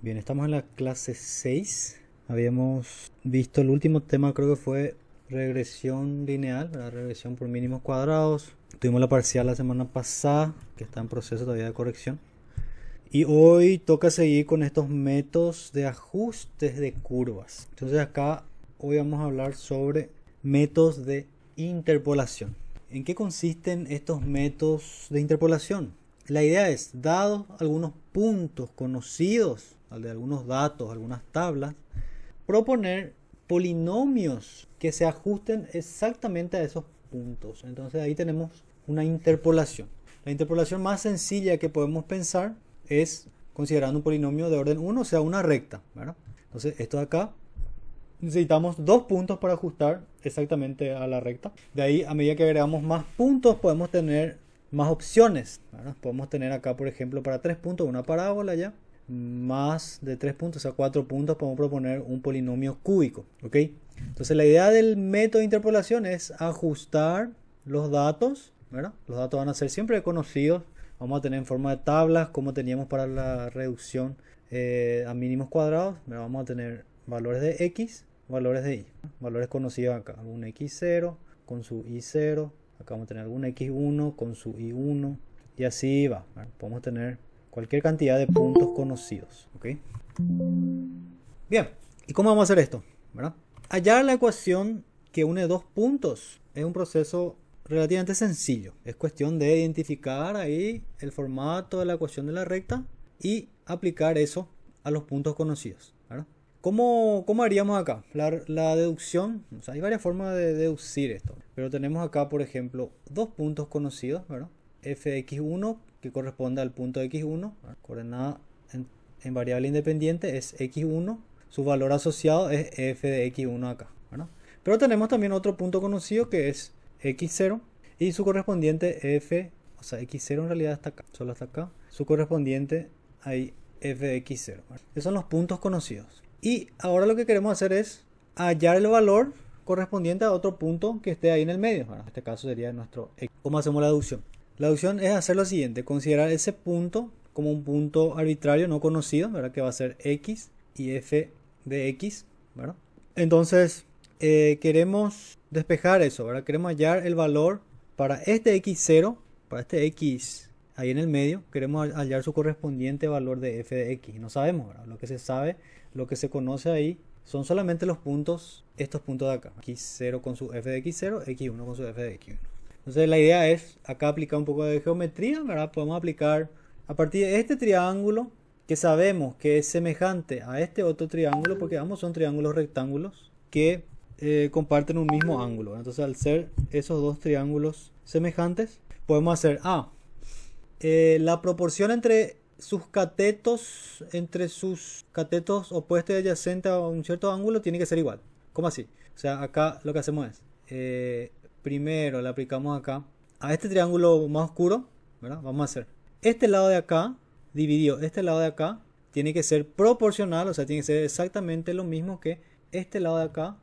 Bien, estamos en la clase 6. Habíamos visto el último tema, creo que fue regresión lineal, la regresión por mínimos cuadrados. Tuvimos la parcial la semana pasada, que está en proceso todavía de corrección. Y hoy toca seguir con estos métodos de ajustes de curvas. Entonces acá hoy vamos a hablar sobre métodos de interpolación. ¿En qué consisten estos métodos de interpolación? La idea es, dados algunos puntos conocidos al de algunos datos, algunas tablas, proponer polinomios que se ajusten exactamente a esos puntos. Entonces ahí tenemos una interpolación. La interpolación más sencilla que podemos pensar es considerando un polinomio de orden 1, o sea, una recta. Entonces esto de acá necesitamos dos puntos para ajustar exactamente a la recta. De ahí, a medida que agregamos más puntos, podemos tener más opciones. Podemos tener acá, por ejemplo, para tres puntos una parábola ya más de 3 puntos, o sea, 4 puntos, podemos proponer un polinomio cúbico. ¿ok? Entonces la idea del método de interpolación es ajustar los datos, ¿verdad? Los datos van a ser siempre conocidos, vamos a tener en forma de tablas como teníamos para la reducción eh, a mínimos cuadrados, vamos a tener valores de x, valores de y, valores conocidos acá, algún x0 con su y0, acá vamos a tener algún x1 con su y1 y así va, podemos tener cualquier cantidad de puntos conocidos. ¿ok? Bien, ¿y cómo vamos a hacer esto? Hallar la ecuación que une dos puntos es un proceso relativamente sencillo. Es cuestión de identificar ahí el formato de la ecuación de la recta y aplicar eso a los puntos conocidos. ¿Cómo, ¿Cómo, haríamos acá? La, deducción, o sea, hay varias formas de deducir esto, pero tenemos acá, por ejemplo, dos puntos conocidos, ¿verdad? fx1 que corresponde al punto x1, coordenada en, variable independiente es x1, su valor asociado es f de x1 acá. Pero tenemos también otro punto conocido que es x0 y su correspondiente f, o sea, x0 en realidad está acá, solo está acá, su correspondiente ahí f de x0. Esos son los puntos conocidos. Y ahora lo que queremos hacer es hallar el valor correspondiente a otro punto que esté ahí en el medio. Bueno, en este caso sería nuestro x. ¿Cómo hacemos la deducción? La opción es hacer lo siguiente, considerar ese punto como un punto arbitrario no conocido, Que va a ser x y f de x, Entonces, eh, queremos despejar eso, Queremos hallar el valor para este x0, para este x ahí en el medio, queremos hallar su correspondiente valor de f de x. No sabemos, Lo que se sabe, lo que se conoce ahí, son solamente los puntos, estos puntos de acá. x0 con su f de x0, x1 con su f de x1. Entonces la idea es acá aplicar un poco de geometría, ¿verdad? Podemos aplicar a partir de este triángulo que sabemos que es semejante a este otro triángulo porque ambos son triángulos rectángulos que eh, comparten un mismo ángulo. Entonces al ser esos dos triángulos semejantes podemos hacer A. Ah, la proporción entre sus catetos, entre sus catetos opuestos y adyacentes a un cierto ángulo tiene que ser igual. ¿Cómo así? O sea, acá lo que hacemos es... Eh, primero le aplicamos acá a este triángulo más oscuro, Vamos a hacer este lado de acá dividido este lado de acá tiene que ser proporcional, o sea, tiene que ser exactamente lo mismo que este lado de acá,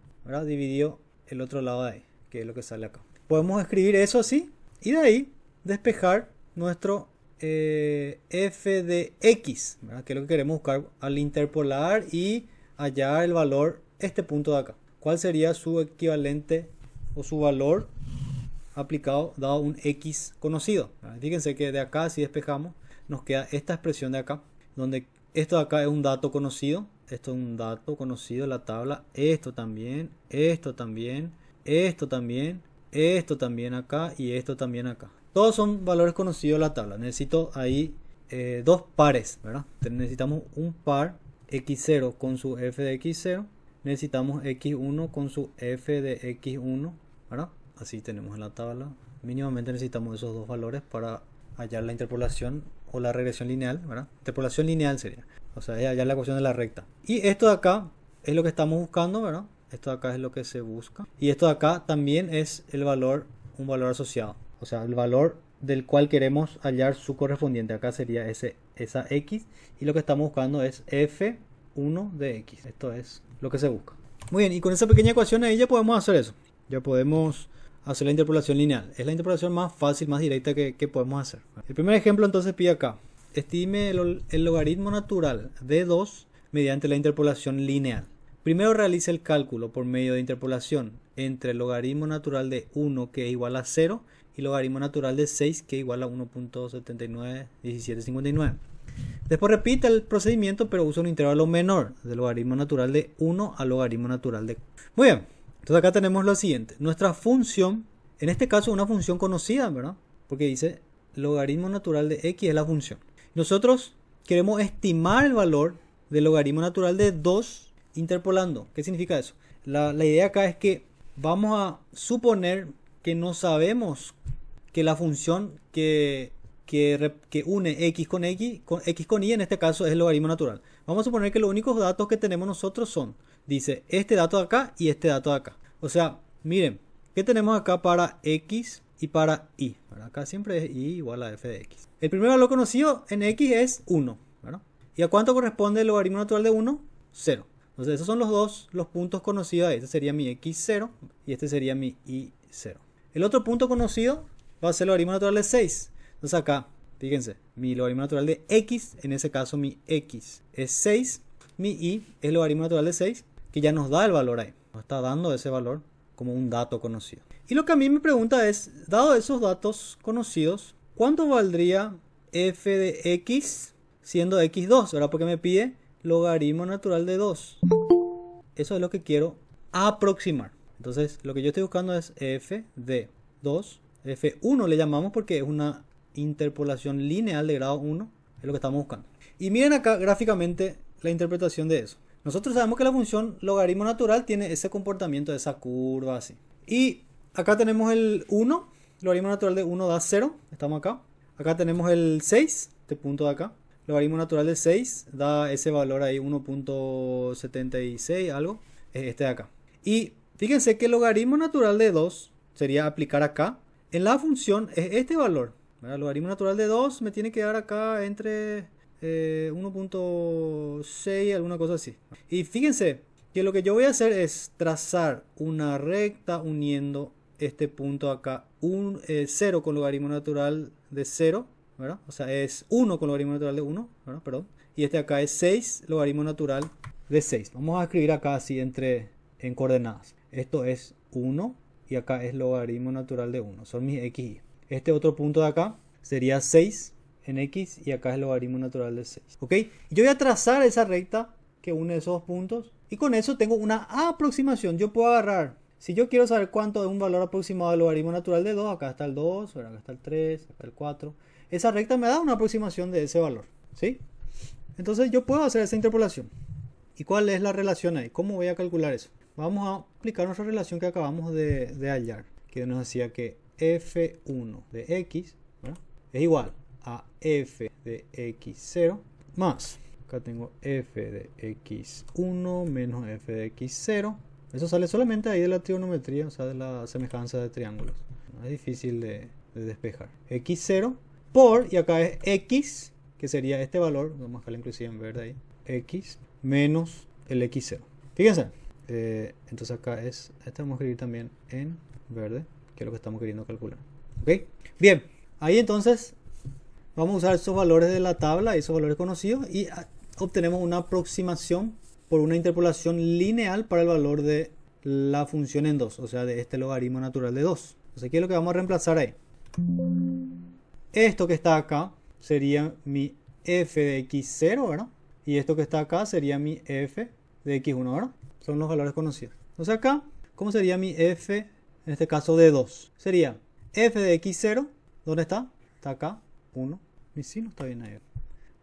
Dividido el otro lado de ahí, que es lo que sale acá. Podemos escribir eso así y de ahí despejar nuestro eh, f de x, que es lo que queremos buscar al interpolar y hallar el valor, este punto de acá. ¿Cuál sería su equivalente o su valor aplicado dado un x conocido. Fíjense que de acá, si despejamos, nos queda esta expresión de acá, donde esto de acá es un dato conocido, esto es un dato conocido, de la tabla, esto también, esto también, esto también, esto también acá y esto también acá. Todos son valores conocidos de la tabla. Necesito ahí eh, dos pares, ¿verdad? Necesitamos un par x0 con su f de x0, necesitamos x1 con su f de x1 Así tenemos en la tabla. Mínimamente necesitamos esos dos valores para hallar la interpolación o la regresión lineal, Interpolación lineal sería. O sea, hallar la ecuación de la recta. Y esto de acá es lo que estamos buscando, ¿verdad? Esto de acá es lo que se busca. Y esto de acá también es el valor, un valor asociado. O sea, el valor del cual queremos hallar su correspondiente. Acá sería ese, esa x. Y lo que estamos buscando es f1 de x. Esto es lo que se busca. Muy bien, y con esa pequeña ecuación ahí ya podemos hacer eso. Ya podemos hacer la interpolación lineal. Es la interpolación más fácil, más directa que, podemos hacer. El primer ejemplo entonces pide acá. Estime el, logaritmo natural de 2 mediante la interpolación lineal. Primero realice el cálculo por medio de interpolación entre el logaritmo natural de 1 que es igual a 0 y logaritmo natural de 6 que es igual a 1.791759. Después repita el procedimiento pero usa un intervalo menor del logaritmo natural de 1 al logaritmo natural de... Muy bien, entonces acá tenemos lo siguiente. Nuestra función, en este caso una función conocida, ¿verdad? Porque dice logaritmo natural de x es la función. Nosotros queremos estimar el valor del logaritmo natural de 2 interpolando. ¿Qué significa eso? La, idea acá es que vamos a suponer que no sabemos que la función que, une x con x, con x con y en este caso es el logaritmo natural. Vamos a suponer que los únicos datos que tenemos nosotros son dice este dato de acá y este dato de acá. O sea, miren, ¿qué tenemos acá para x y para y? Acá siempre es y igual a f de x. El primer valor conocido en x es 1. ¿Y a cuánto corresponde el logaritmo natural de 1? 0. Entonces esos son los dos, los puntos conocidos Este sería mi x0 y este sería mi y0. El otro punto conocido va a ser el logaritmo natural de 6. Entonces acá, fíjense, mi logaritmo natural de x, en ese caso mi x es 6, mi y es el logaritmo natural de 6 que ya nos da el valor ahí, nos está dando ese valor como un dato conocido. Y lo que a mí me pregunta es, dado esos datos conocidos, ¿cuánto valdría f de x siendo x2? ¿Verdad? Porque me pide logaritmo natural de 2. Eso es lo que quiero aproximar. Entonces, lo que yo estoy buscando es f de 2. f1 le llamamos porque es una interpolación lineal de grado 1. Es lo que estamos buscando. Y miren acá gráficamente la interpretación de eso. Nosotros sabemos que la función logaritmo natural tiene ese comportamiento de esa curva así. Y acá tenemos el 1, logaritmo natural de 1 da 0, estamos acá. Acá tenemos el 6, este punto de acá. Logaritmo natural de 6 da ese valor ahí 1.76 algo, este de acá. Y fíjense que el logaritmo natural de 2 sería aplicar acá. En la función es este valor. El logaritmo natural de 2 me tiene que dar acá entre 1.6, eh, alguna cosa así. Y fíjense que lo que yo voy a hacer es trazar una recta uniendo este punto acá, 0 eh, con logaritmo natural de 0, O sea, es 1 con logaritmo natural de 1, ¿verdad? Perdón. Y este acá es 6 logaritmo natural de 6. Vamos a escribir acá así entre en coordenadas. Esto es 1 y acá es logaritmo natural de 1. Son mis x Este otro punto de acá sería 6 en x y acá es el logaritmo natural de 6. ¿Ok? Yo voy a trazar esa recta que une esos dos puntos y con eso tengo una aproximación. Yo puedo agarrar, si yo quiero saber cuánto es un valor aproximado del logaritmo natural de 2, acá está el 2, acá está el 3, acá el 4. Esa recta me da una aproximación de ese valor. ¿Sí? Entonces yo puedo hacer esa interpolación. ¿Y cuál es la relación ahí? ¿Cómo voy a calcular eso? Vamos a aplicar nuestra relación que acabamos de, hallar, que nos hacía que f1 de x es igual a f de x0 más, acá tengo f de x1 menos f de x0. Eso sale solamente ahí de la trigonometría, o sea, de la semejanza de triángulos. es difícil de, despejar. x0 por, y acá es x, que sería este valor, vamos a dejarlo inclusive en verde ahí, x menos el x0. Fíjense, eh, entonces acá es, esto vamos a escribir también en verde, que es lo que estamos queriendo calcular. ¿Ok? Bien, ahí entonces Vamos a usar esos valores de la tabla, esos valores conocidos, y ah, obtenemos una aproximación por una interpolación lineal para el valor de la función en 2, o sea, de este logaritmo natural de 2. Entonces, ¿qué es lo que vamos a reemplazar ahí? Esto que está acá sería mi f de x0, ¿verdad? Y esto que está acá sería mi f de x1, ¿verdad? Son los valores conocidos. Entonces acá, ¿cómo sería mi f, en este caso de 2? Sería f de x0, ¿dónde está? Está acá. 1. Mi no está bien ahí.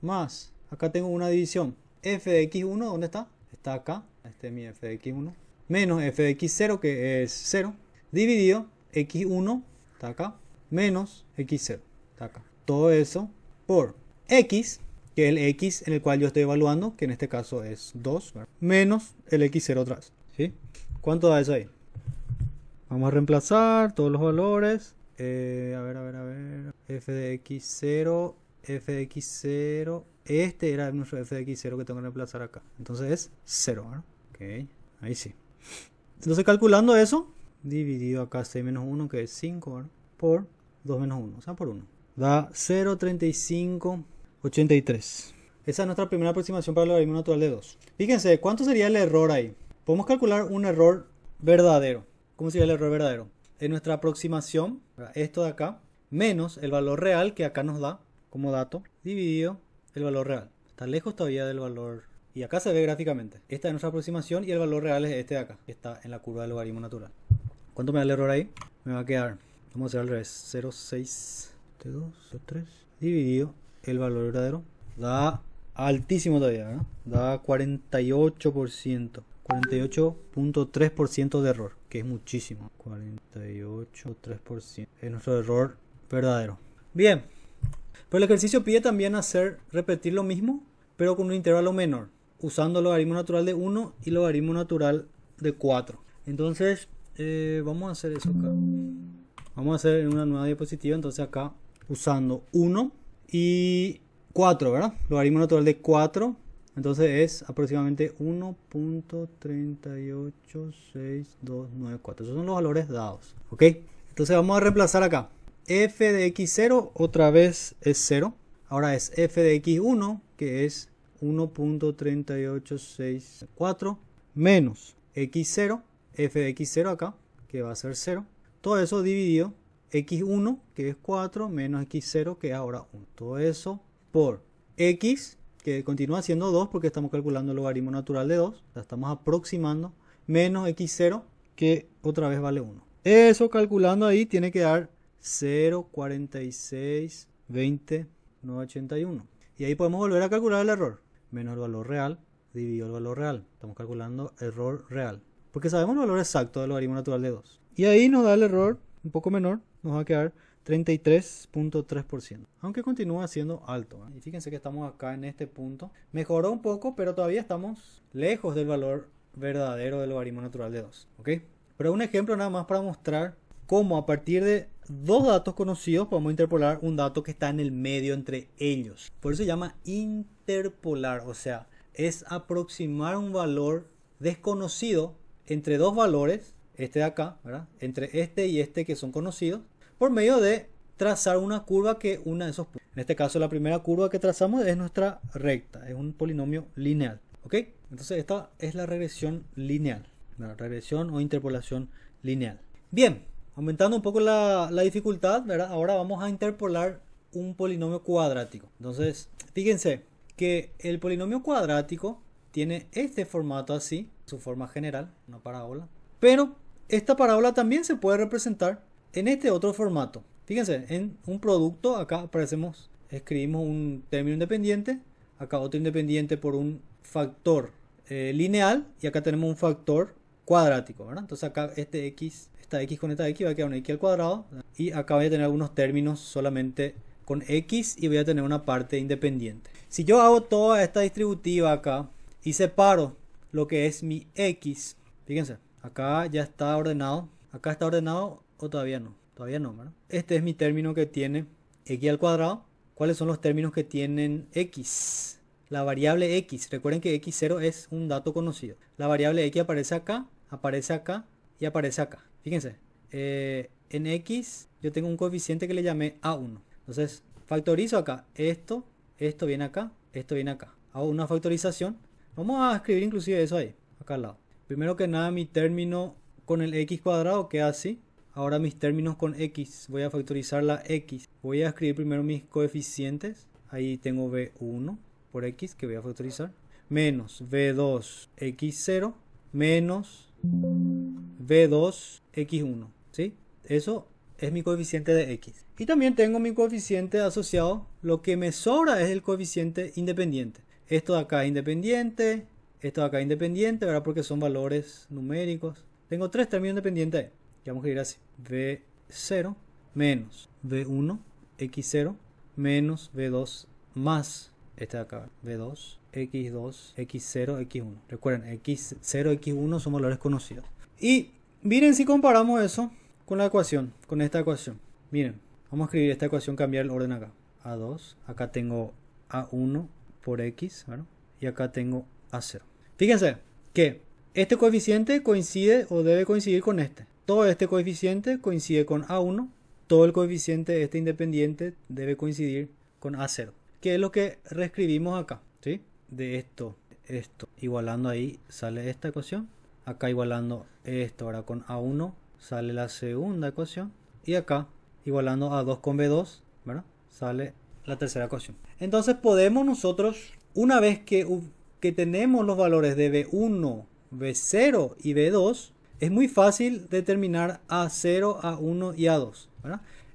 Más, acá tengo una división. f de x1, ¿dónde está? Está acá. Este es mi f de x1. Menos f de x0, que es 0. Dividido x1, está acá. Menos x0, está acá. Todo eso por x, que es el x en el cual yo estoy evaluando, que en este caso es 2, menos el x0 atrás, ¿sí? ¿Cuánto da eso ahí? Vamos a reemplazar todos los valores. Eh, a ver, a ver, a ver. x 0 fx 0 Este era nuestro fx 0 que tengo que reemplazar acá. Entonces es 0, Ok, ahí sí. Entonces calculando eso, dividido acá 6 menos 1, que es 5, Por 2 menos 1, o sea, por 1. Da 83 Esa es nuestra primera aproximación para el logaritmo natural de 2. Fíjense, ¿cuánto sería el error ahí? Podemos calcular un error verdadero. ¿Cómo sería el error verdadero? en nuestra aproximación, esto de acá, menos el valor real que acá nos da como dato, dividido el valor real. Está lejos todavía del valor. Y acá se ve gráficamente. Esta es nuestra aproximación y el valor real es este de acá, que está en la curva del logaritmo natural. ¿Cuánto me da el error ahí? Me va a quedar, vamos a hacer al revés, 0,6, este, dividido el valor verdadero. Da altísimo todavía, Da 48%. 48.3% de error, que es muchísimo. 48.3% es nuestro error verdadero. Bien, pero el ejercicio pide también hacer repetir lo mismo, pero con un intervalo menor, usando el logaritmo natural de 1 y logaritmo natural de 4. Entonces, eh, vamos a hacer eso acá. Vamos a hacer en una nueva diapositiva, entonces acá usando 1 y 4, ¿verdad? Logaritmo natural de 4 entonces es aproximadamente 1.386294. Esos son los valores dados. ¿Ok? Entonces vamos a reemplazar acá. f de x0 otra vez es 0. Ahora es f de x1 que es 1.3864 menos x0. f de x0 acá que va a ser 0. Todo eso dividido x1 que es 4 menos x0 que es ahora 1. Todo eso por x que continúa siendo 2 porque estamos calculando el logaritmo natural de 2, la estamos aproximando, menos x0, que otra vez vale 1. Eso calculando ahí tiene que dar 0, Y ahí podemos volver a calcular el error. Menos el valor real, dividido el valor real. Estamos calculando error real. Porque sabemos el valor exacto del logaritmo natural de 2. Y ahí nos da el error un poco menor, nos va a quedar 33.3%, aunque continúa siendo alto. ¿eh? Y fíjense que estamos acá en este punto. Mejoró un poco, pero todavía estamos lejos del valor verdadero del logaritmo natural de 2. ¿ok? Pero un ejemplo nada más para mostrar cómo a partir de dos datos conocidos podemos interpolar un dato que está en el medio entre ellos. Por eso se llama interpolar, o sea, es aproximar un valor desconocido entre dos valores, este de acá, entre este y este que son conocidos, por medio de trazar una curva que una de esos puntos. En este caso, la primera curva que trazamos es nuestra recta, es un polinomio lineal. ¿Ok? Entonces, esta es la regresión lineal, la regresión o interpolación lineal. Bien, aumentando un poco la, dificultad, Ahora vamos a interpolar un polinomio cuadrático. Entonces, fíjense que el polinomio cuadrático tiene este formato así, su forma general, una parábola. Pero esta parábola también se puede representar en este otro formato. Fíjense, en un producto acá aparecemos, escribimos un término independiente, acá otro independiente por un factor eh, lineal y acá tenemos un factor cuadrático, ¿verdad? Entonces acá este x, esta x con esta x va a quedar una x al cuadrado y acá voy a tener algunos términos solamente con x y voy a tener una parte independiente. Si yo hago toda esta distributiva acá y separo lo que es mi x, fíjense, acá ya está ordenado, acá está ordenado o todavía no. Todavía no, ¿verdad? Este es mi término que tiene x al cuadrado. ¿Cuáles son los términos que tienen x? La variable x, recuerden que x0 es un dato conocido. La variable x aparece acá, aparece acá y aparece acá. Fíjense, eh, en x yo tengo un coeficiente que le llamé A1. Entonces, factorizo acá. Esto, esto viene acá, esto viene acá. Hago una factorización. Vamos a escribir inclusive eso ahí, acá al lado. Primero que nada, mi término con el x cuadrado queda así. Ahora mis términos con x, voy a factorizar la x. Voy a escribir primero mis coeficientes. Ahí tengo b1 por x que voy a factorizar. Menos b2 x0 menos b2 x1. ¿Sí? Eso es mi coeficiente de x. Y también tengo mi coeficiente asociado. Lo que me sobra es el coeficiente independiente. Esto de acá es independiente. Esto de acá es independiente, ¿verdad? Porque son valores numéricos. Tengo tres términos independientes ya vamos a ir así, b0 menos b1, x0 menos b2 más este de acá, v 2 x2, x0, x1. Recuerden, x0, x1 son valores conocidos. Y miren si comparamos eso con la ecuación, con esta ecuación. Miren, vamos a escribir esta ecuación, cambiar el orden acá. A2, acá tengo A1 por X, ¿verdad? y acá tengo A0. Fíjense que este coeficiente coincide o debe coincidir con este. Todo este coeficiente coincide con A1, todo el coeficiente este independiente debe coincidir con A0, que es lo que reescribimos acá, ¿sí? De esto, esto, igualando ahí sale esta ecuación, acá igualando esto ahora con A1 sale la segunda ecuación y acá igualando A2 con B2, ¿verdad? Sale la tercera ecuación. Entonces podemos nosotros, una vez que, que tenemos los valores de B1, B0 y B2, es muy fácil determinar A0, A1 y A2.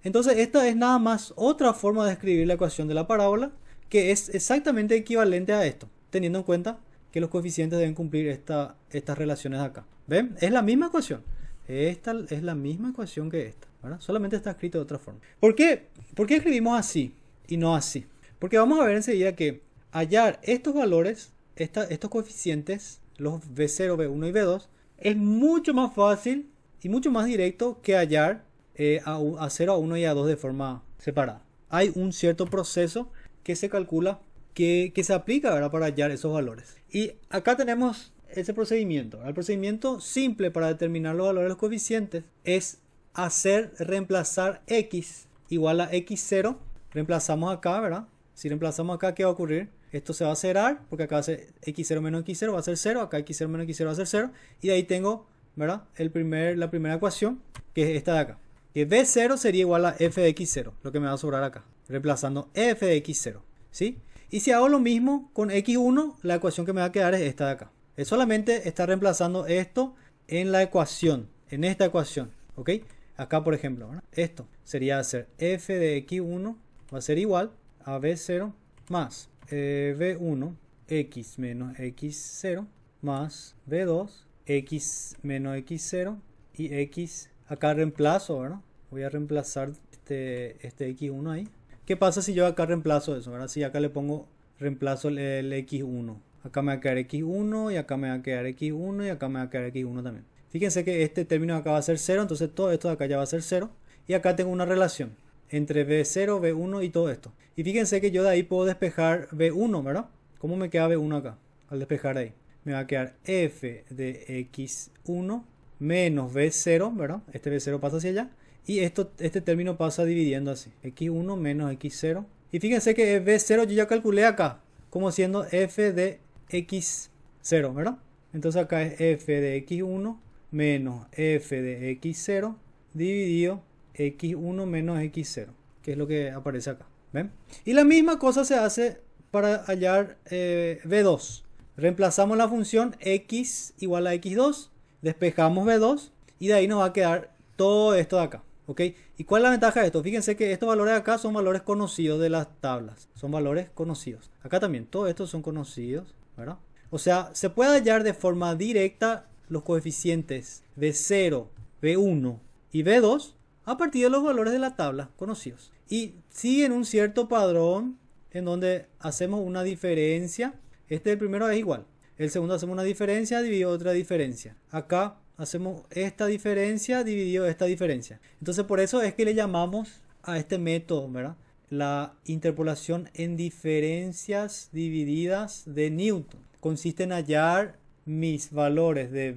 Entonces esta es nada más otra forma de escribir la ecuación de la parábola que es exactamente equivalente a esto, teniendo en cuenta que los coeficientes deben cumplir esta, estas relaciones de acá. ¿Ven? Es la misma ecuación. Esta es la misma ecuación que esta. ¿verdad? Solamente está escrito de otra forma. ¿Por qué? escribimos así y no así? Porque vamos a ver enseguida que hallar estos valores, estos coeficientes, los B0, B1 y B2, es mucho más fácil y mucho más directo que hallar eh, a, 0, a 1 y a 2 de forma separada. Hay un cierto proceso que se calcula, que, se aplica para hallar esos valores. Y acá tenemos ese procedimiento. El procedimiento simple para determinar los valores de los coeficientes es hacer reemplazar x igual a x0. Reemplazamos acá, ¿verdad? Si reemplazamos acá, ¿qué va a ocurrir? Esto se va a cerrar porque acá hace x0 menos x0 va a ser 0, acá x0 menos x0 va a ser 0 y ahí tengo, ¿verdad? El primer, la primera ecuación que es esta de acá. Que b0 sería igual a f de x0, lo que me va a sobrar acá, reemplazando f de x0, ¿sí? Y si hago lo mismo con x1, la ecuación que me va a quedar es esta de acá. Es solamente está reemplazando esto en la ecuación, en esta ecuación, ¿ok? Acá, por ejemplo, esto sería hacer f de x1 va a ser igual a b0 más eh, 1 x menos x0 más v 2 x menos x0 y x acá reemplazo ¿verdad? voy a reemplazar este, este x1 ahí ¿qué pasa si yo acá reemplazo eso? Ahora si acá le pongo reemplazo el, el x1 acá me va a quedar x1 y acá me va a quedar x1 y acá me va a quedar x1 también fíjense que este término acá va a ser 0 entonces todo esto de acá ya va a ser 0 y acá tengo una relación entre B0, B1 y todo esto. Y fíjense que yo de ahí puedo despejar B1, ¿verdad? ¿Cómo me queda B1 acá? Al despejar ahí. Me va a quedar f de x1 menos b0, ¿verdad? Este b0 pasa hacia allá. Y esto, este término pasa dividiendo así. x1 menos x0. Y fíjense que b0 yo ya calculé acá. Como siendo f de x0, ¿verdad? Entonces acá es f de x1 menos f de x0 dividido x1 menos x0, que es lo que aparece acá. ¿ven? Y la misma cosa se hace para hallar eh, v b2. Reemplazamos la función x igual a x2, despejamos v 2 y de ahí nos va a quedar todo esto de acá. ¿ok? ¿Y cuál es la ventaja de esto? Fíjense que estos valores de acá son valores conocidos de las tablas. Son valores conocidos. Acá también, todos estos son conocidos, ¿verdad? O sea, se puede hallar de forma directa los coeficientes B0, B1 y B2 a partir de los valores de la tabla conocidos. Y siguen un cierto padrón en donde hacemos una diferencia. Este el primero es igual. El segundo hacemos una diferencia dividido otra diferencia. Acá hacemos esta diferencia dividido esta diferencia. Entonces por eso es que le llamamos a este método, ¿verdad? La interpolación en diferencias divididas de Newton. Consiste en hallar mis valores de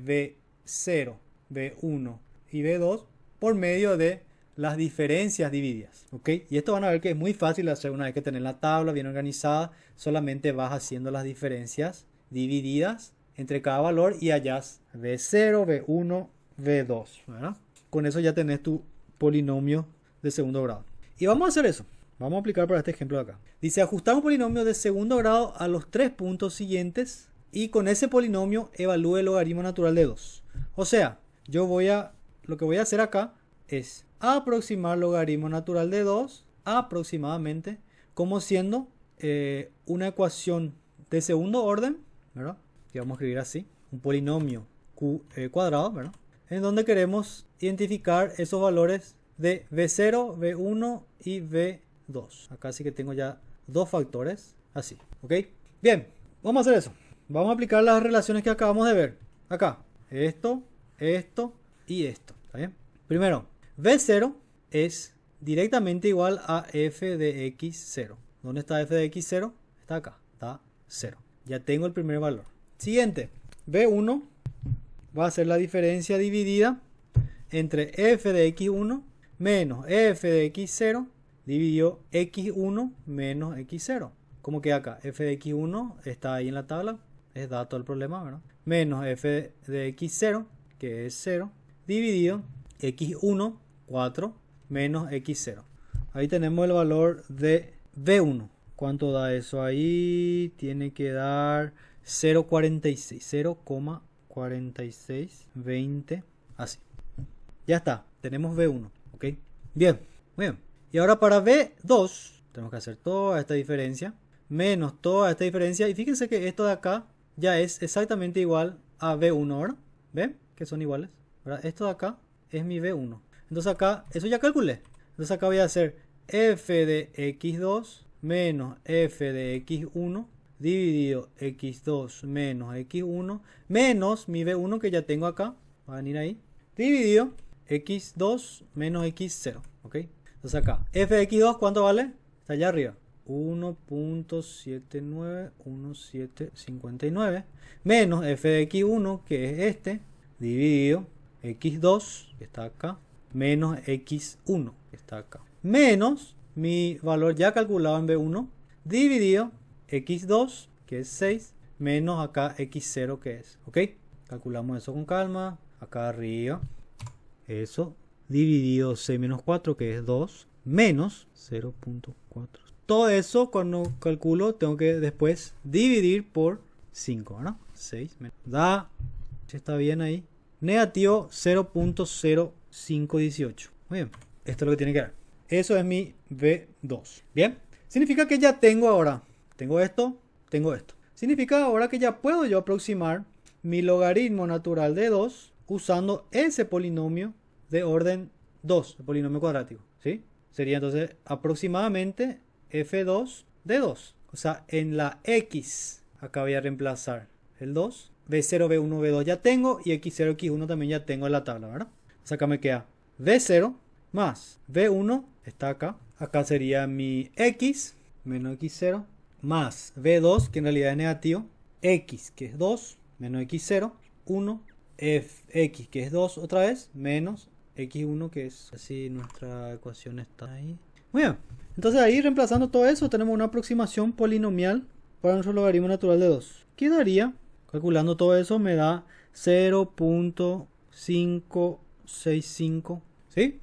B0, B1 y B2 por medio de las diferencias divididas. ¿ok? Y esto van a ver que es muy fácil hacer una vez que tenés la tabla bien organizada, solamente vas haciendo las diferencias divididas entre cada valor y hallas B0, B1, B2. ¿verdad? Con eso ya tenés tu polinomio de segundo grado. Y vamos a hacer eso. Vamos a aplicar para este ejemplo de acá. Dice ajustar un polinomio de segundo grado a los tres puntos siguientes y con ese polinomio evalúe el logaritmo natural de 2. O sea, yo voy a lo que voy a hacer acá es aproximar logaritmo natural de 2 aproximadamente como siendo eh, una ecuación de segundo orden, ¿verdad? Que vamos a escribir así, un polinomio q eh, cuadrado, ¿verdad? En donde queremos identificar esos valores de v 0 v 1 y v 2 Acá sí que tengo ya dos factores, así, ¿ok? Bien, vamos a hacer eso. Vamos a aplicar las relaciones que acabamos de ver. Acá, esto, esto y esto. Primero, v 0 es directamente igual a f de x0. ¿Dónde está f de x0? Está acá, está 0. Ya tengo el primer valor. Siguiente, v 1 va a ser la diferencia dividida entre f de x1 menos f de x0 dividido x1 menos x0. ¿Cómo queda acá? f de x1 está ahí en la tabla, es dato del problema, ¿verdad? Menos f de x0, que es 0, dividido x1, 4, menos x0. Ahí tenemos el valor de b1. ¿Cuánto da eso ahí? Tiene que dar 0,46. 0,4620. así. Ya está, tenemos b1, ¿ok? Bien, muy bien. Y ahora para b2, tenemos que hacer toda esta diferencia, menos toda esta diferencia. Y fíjense que esto de acá ya es exactamente igual a b1 ahora. ¿Ven? Que son iguales. Esto de acá es mi B1. Entonces acá, eso ya calculé. Entonces acá voy a hacer f de x2 menos f de x1 dividido x2 menos x1 menos mi b1 que ya tengo acá, va a venir ahí, dividido x2 menos x0, ¿ok? Entonces acá, f de x2, ¿cuánto vale? Está allá arriba, 1.791759 menos f de x1, que es este, dividido x2, que está acá, menos x1, que está acá, menos mi valor ya calculado en b1, dividido x2, que es 6, menos acá x0, que es, ¿ok? Calculamos eso con calma, acá arriba, eso, dividido 6 menos 4, que es 2, menos 0.4. Todo eso cuando calculo tengo que después dividir por 5, ¿no? 6 menos. Da, está bien ahí negativo 0.0518. Muy bien, esto es lo que tiene que dar. Eso es mi B2. Bien, significa que ya tengo ahora, tengo esto, tengo esto. Significa ahora que ya puedo yo aproximar mi logaritmo natural de 2 usando ese polinomio de orden 2, el polinomio cuadrático. ¿sí? Sería entonces aproximadamente f2 de 2. O sea, en la x, acá voy a reemplazar el 2 B0, B1, B2 ya tengo y X0, X1 también ya tengo en la tabla, ¿verdad? O acá me queda B0 más B1, está acá. Acá sería mi X menos X0 más B2, que en realidad es negativo. X, que es 2, menos X0, 1, fx X, que es 2 otra vez, menos X1, que es así, nuestra ecuación está ahí. Muy bien, entonces ahí reemplazando todo eso tenemos una aproximación polinomial para nuestro logaritmo natural de 2. daría Calculando todo eso me da 0.565. ¿Sí?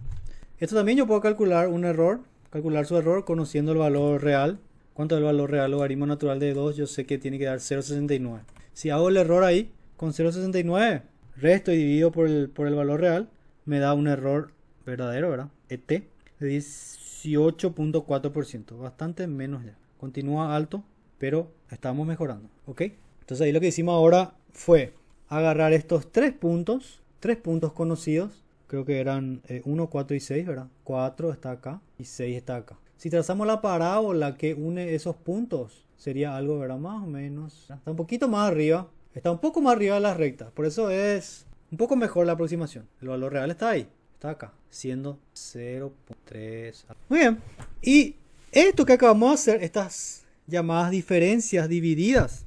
Esto también yo puedo calcular un error, calcular su error conociendo el valor real. ¿Cuánto es el valor real? Logaritmo natural de 2, yo sé que tiene que dar 0.69. Si hago el error ahí, con 0.69, resto y divido por el, por el valor real, me da un error verdadero, ¿verdad? ET de 18.4%, bastante menos ya. Continúa alto, pero estamos mejorando, ¿ok? Entonces ahí lo que hicimos ahora fue agarrar estos tres puntos, tres puntos conocidos, creo que eran 1, eh, 4 y 6, ¿verdad? 4 está acá y 6 está acá. Si trazamos la parábola que une esos puntos, sería algo, ¿verdad? Más o menos. Está un poquito más arriba. Está un poco más arriba de las rectas. Por eso es un poco mejor la aproximación. El valor real está ahí. Está acá. Siendo 0.3. Muy bien. Y esto que acabamos de hacer, estas llamadas diferencias divididas,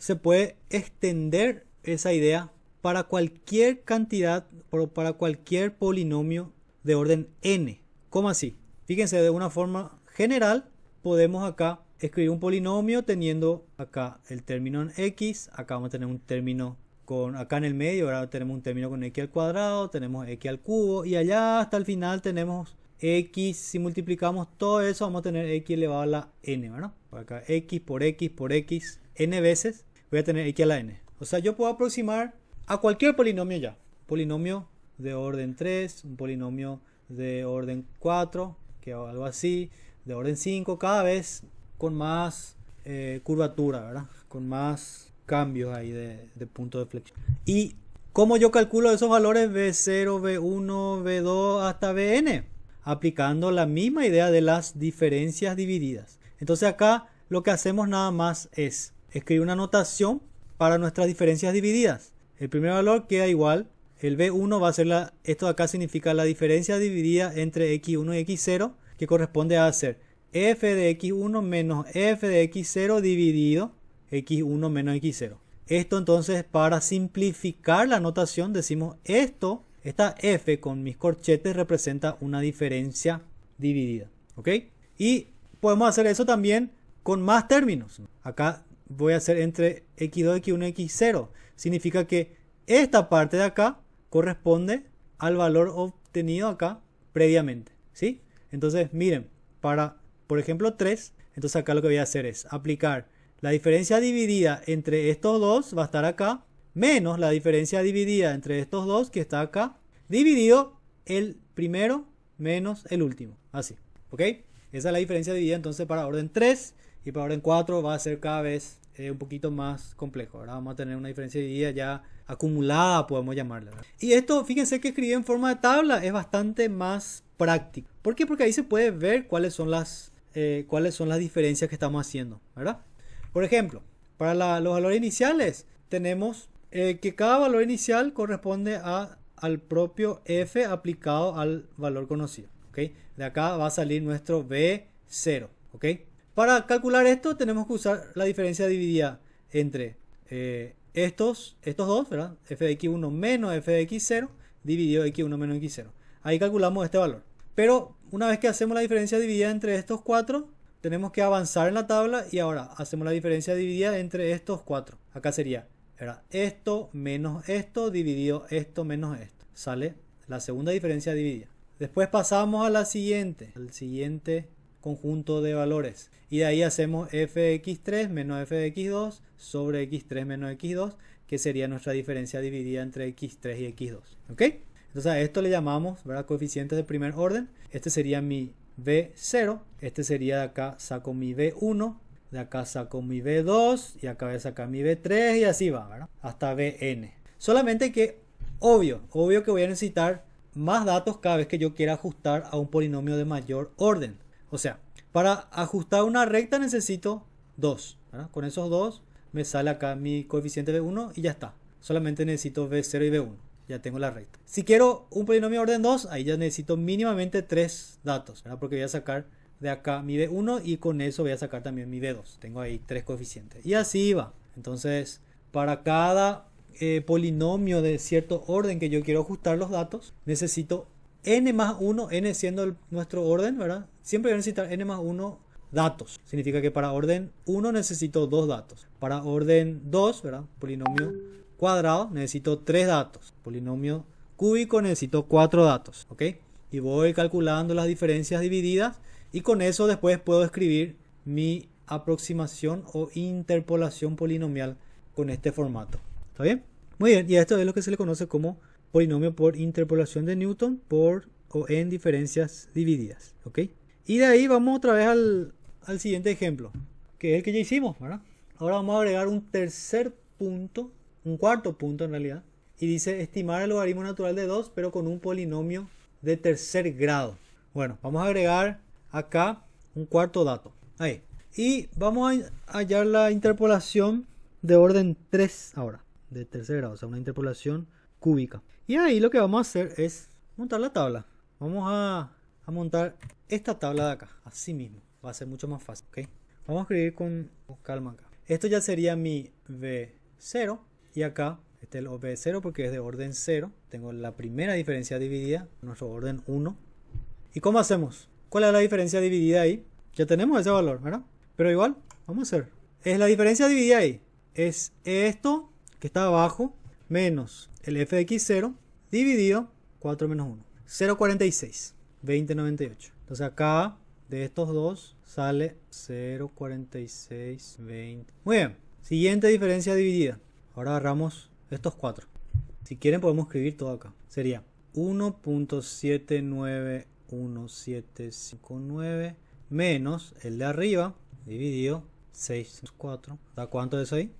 se puede extender esa idea para cualquier cantidad o para cualquier polinomio de orden n. ¿Cómo así? Fíjense, de una forma general podemos acá escribir un polinomio teniendo acá el término en x, acá vamos a tener un término con acá en el medio, ahora tenemos un término con x al cuadrado, tenemos x al cubo y allá hasta el final tenemos x, si multiplicamos todo eso vamos a tener x elevado a la n, ¿verdad? Por acá x por x por x n veces voy a tener x a la n. O sea, yo puedo aproximar a cualquier polinomio ya. Un polinomio de orden 3, un polinomio de orden 4, que algo así, de orden 5, cada vez con más eh, curvatura, ¿verdad? Con más cambios ahí de, de punto de flexión. Y cómo yo calculo esos valores B0, B1, B2 hasta Bn, aplicando la misma idea de las diferencias divididas. Entonces acá lo que hacemos nada más es escribir una notación para nuestras diferencias divididas. El primer valor queda igual, el B1 va a ser la, esto de acá significa la diferencia dividida entre X1 y X0, que corresponde a hacer f de X1 menos f de X0 dividido X1 menos X0. Esto entonces para simplificar la notación decimos esto, esta f con mis corchetes representa una diferencia dividida. ¿Ok? Y podemos hacer eso también con más términos. Acá voy a hacer entre x2, x1, x0. Significa que esta parte de acá corresponde al valor obtenido acá previamente. ¿sí? Entonces, miren, para, por ejemplo, 3, entonces acá lo que voy a hacer es aplicar la diferencia dividida entre estos dos, va a estar acá, menos la diferencia dividida entre estos dos, que está acá, dividido el primero menos el último. Así, ¿ok? Esa es la diferencia dividida entonces para orden 3 y para orden 4 va a ser cada vez un poquito más complejo, ahora Vamos a tener una diferencia de día ya acumulada, podemos llamarla. Y esto, fíjense que escribir en forma de tabla es bastante más práctico. ¿Por Porque ahí se puede ver cuáles son las, eh, cuáles son las diferencias que estamos haciendo, ¿verdad? Por ejemplo, para los valores iniciales tenemos eh, que cada valor inicial corresponde a, al propio f aplicado al valor conocido. ¿okay? De acá va a salir nuestro b0. ¿okay? Para calcular esto tenemos que usar la diferencia dividida entre eh, estos, estos dos, ¿verdad? f de x1 menos f de x0 dividido x1 menos x0. Ahí calculamos este valor. Pero una vez que hacemos la diferencia dividida entre estos cuatro, tenemos que avanzar en la tabla y ahora hacemos la diferencia dividida entre estos cuatro. Acá sería ¿verdad? esto menos esto dividido esto menos esto. Sale la segunda diferencia dividida. Después pasamos a la siguiente, al siguiente conjunto de valores. Y de ahí hacemos f de x3 menos f de x2 sobre x3 menos x2, que sería nuestra diferencia dividida entre x3 y x2. ¿Ok? Entonces a esto le llamamos ¿verdad? coeficientes de primer orden. Este sería mi b0, este sería de acá saco mi b1, de acá saco mi b2 y acá voy a sacar mi b3 y así va, ¿verdad? Hasta bn. Solamente que, obvio, obvio que voy a necesitar más datos cada vez que yo quiera ajustar a un polinomio de mayor orden. O sea, para ajustar una recta necesito 2. ¿ah? Con esos 2 me sale acá mi coeficiente B1 y ya está. Solamente necesito B0 y B1. Ya tengo la recta. Si quiero un polinomio de orden 2, ahí ya necesito mínimamente 3 datos. Porque voy a sacar de acá mi B1 y con eso voy a sacar también mi B2. Tengo ahí 3 coeficientes. Y así va. Entonces, para cada eh, polinomio de cierto orden que yo quiero ajustar los datos, necesito n más 1, n siendo nuestro orden, ¿verdad? Siempre voy a necesitar n más 1 datos. Significa que para orden 1 necesito 2 datos. Para orden 2, ¿verdad? Polinomio cuadrado necesito 3 datos. Polinomio cúbico necesito 4 datos, ¿ok? Y voy calculando las diferencias divididas y con eso después puedo escribir mi aproximación o interpolación polinomial con este formato. ¿Está bien? Muy bien, y esto es lo que se le conoce como polinomio por interpolación de Newton por o en diferencias divididas. ¿ok? Y de ahí vamos otra vez al, siguiente ejemplo, que es el que ya hicimos. ¿verdad? Ahora vamos a agregar un tercer punto, un cuarto punto en realidad, y dice estimar el logaritmo natural de 2, pero con un polinomio de tercer grado. Bueno, vamos a agregar acá un cuarto dato. Ahí. Y vamos a hallar la interpolación de orden 3 ahora, de tercer grado, o sea, una interpolación cúbica. Y ahí lo que vamos a hacer es montar la tabla. Vamos a, montar esta tabla de acá, así mismo. Va a ser mucho más fácil, Vamos a escribir con, calma acá. Esto ya sería mi B0 y acá este es el ob 0 porque es de orden 0. Tengo la primera diferencia dividida, nuestro orden 1. ¿Y cómo hacemos? ¿Cuál es la diferencia dividida ahí? Ya tenemos ese valor, ¿verdad? Pero igual, vamos a hacer. Es la diferencia dividida ahí. Es esto que está abajo menos el f de x0 dividido 4 menos 1. 0,46. 20,98. Entonces acá de estos dos sale 0,4620. Muy bien. Siguiente diferencia dividida. Ahora agarramos estos cuatro. Si quieren podemos escribir todo acá. Sería 1.791759 menos el de arriba dividido 6,4. ¿Da cuánto es ahí?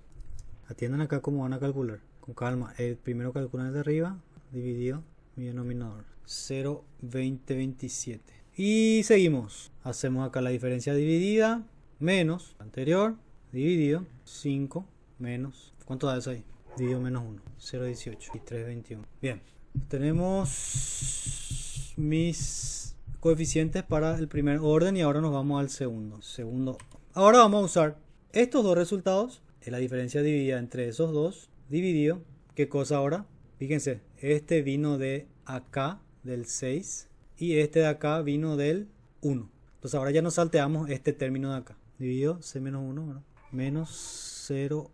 Atiendan acá cómo van a calcular. Con calma. El primero calculan el de arriba, dividido mi denominador 0 20 27 y seguimos hacemos acá la diferencia dividida menos anterior dividido 5 menos cuánto da eso ahí dividido menos 1 0 18 y 3 21 bien tenemos mis coeficientes para el primer orden y ahora nos vamos al segundo segundo ahora vamos a usar estos dos resultados es la diferencia dividida entre esos dos dividido qué cosa ahora fíjense este vino de acá, del 6, y este de acá vino del 1. Entonces ahora ya nos salteamos este término de acá. Dividido C menos 1, ¿verdad? Menos 18.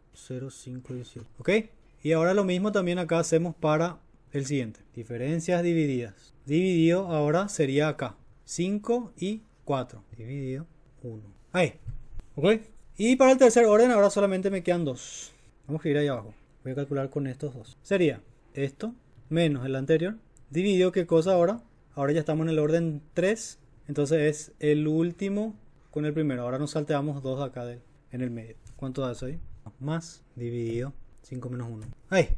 ¿Ok? Y ahora lo mismo también acá hacemos para el siguiente. Diferencias divididas. Dividido ahora sería acá. 5 y 4. Dividido 1. Ahí. ¿Ok? Y para el tercer orden ahora solamente me quedan dos. Vamos a ir ahí abajo. Voy a calcular con estos dos. Sería esto menos el anterior, dividido qué cosa ahora. Ahora ya estamos en el orden 3, entonces es el último con el primero. Ahora nos salteamos 2 acá en el medio. ¿Cuánto da eso ahí? Más dividido 5 menos 1. Ahí.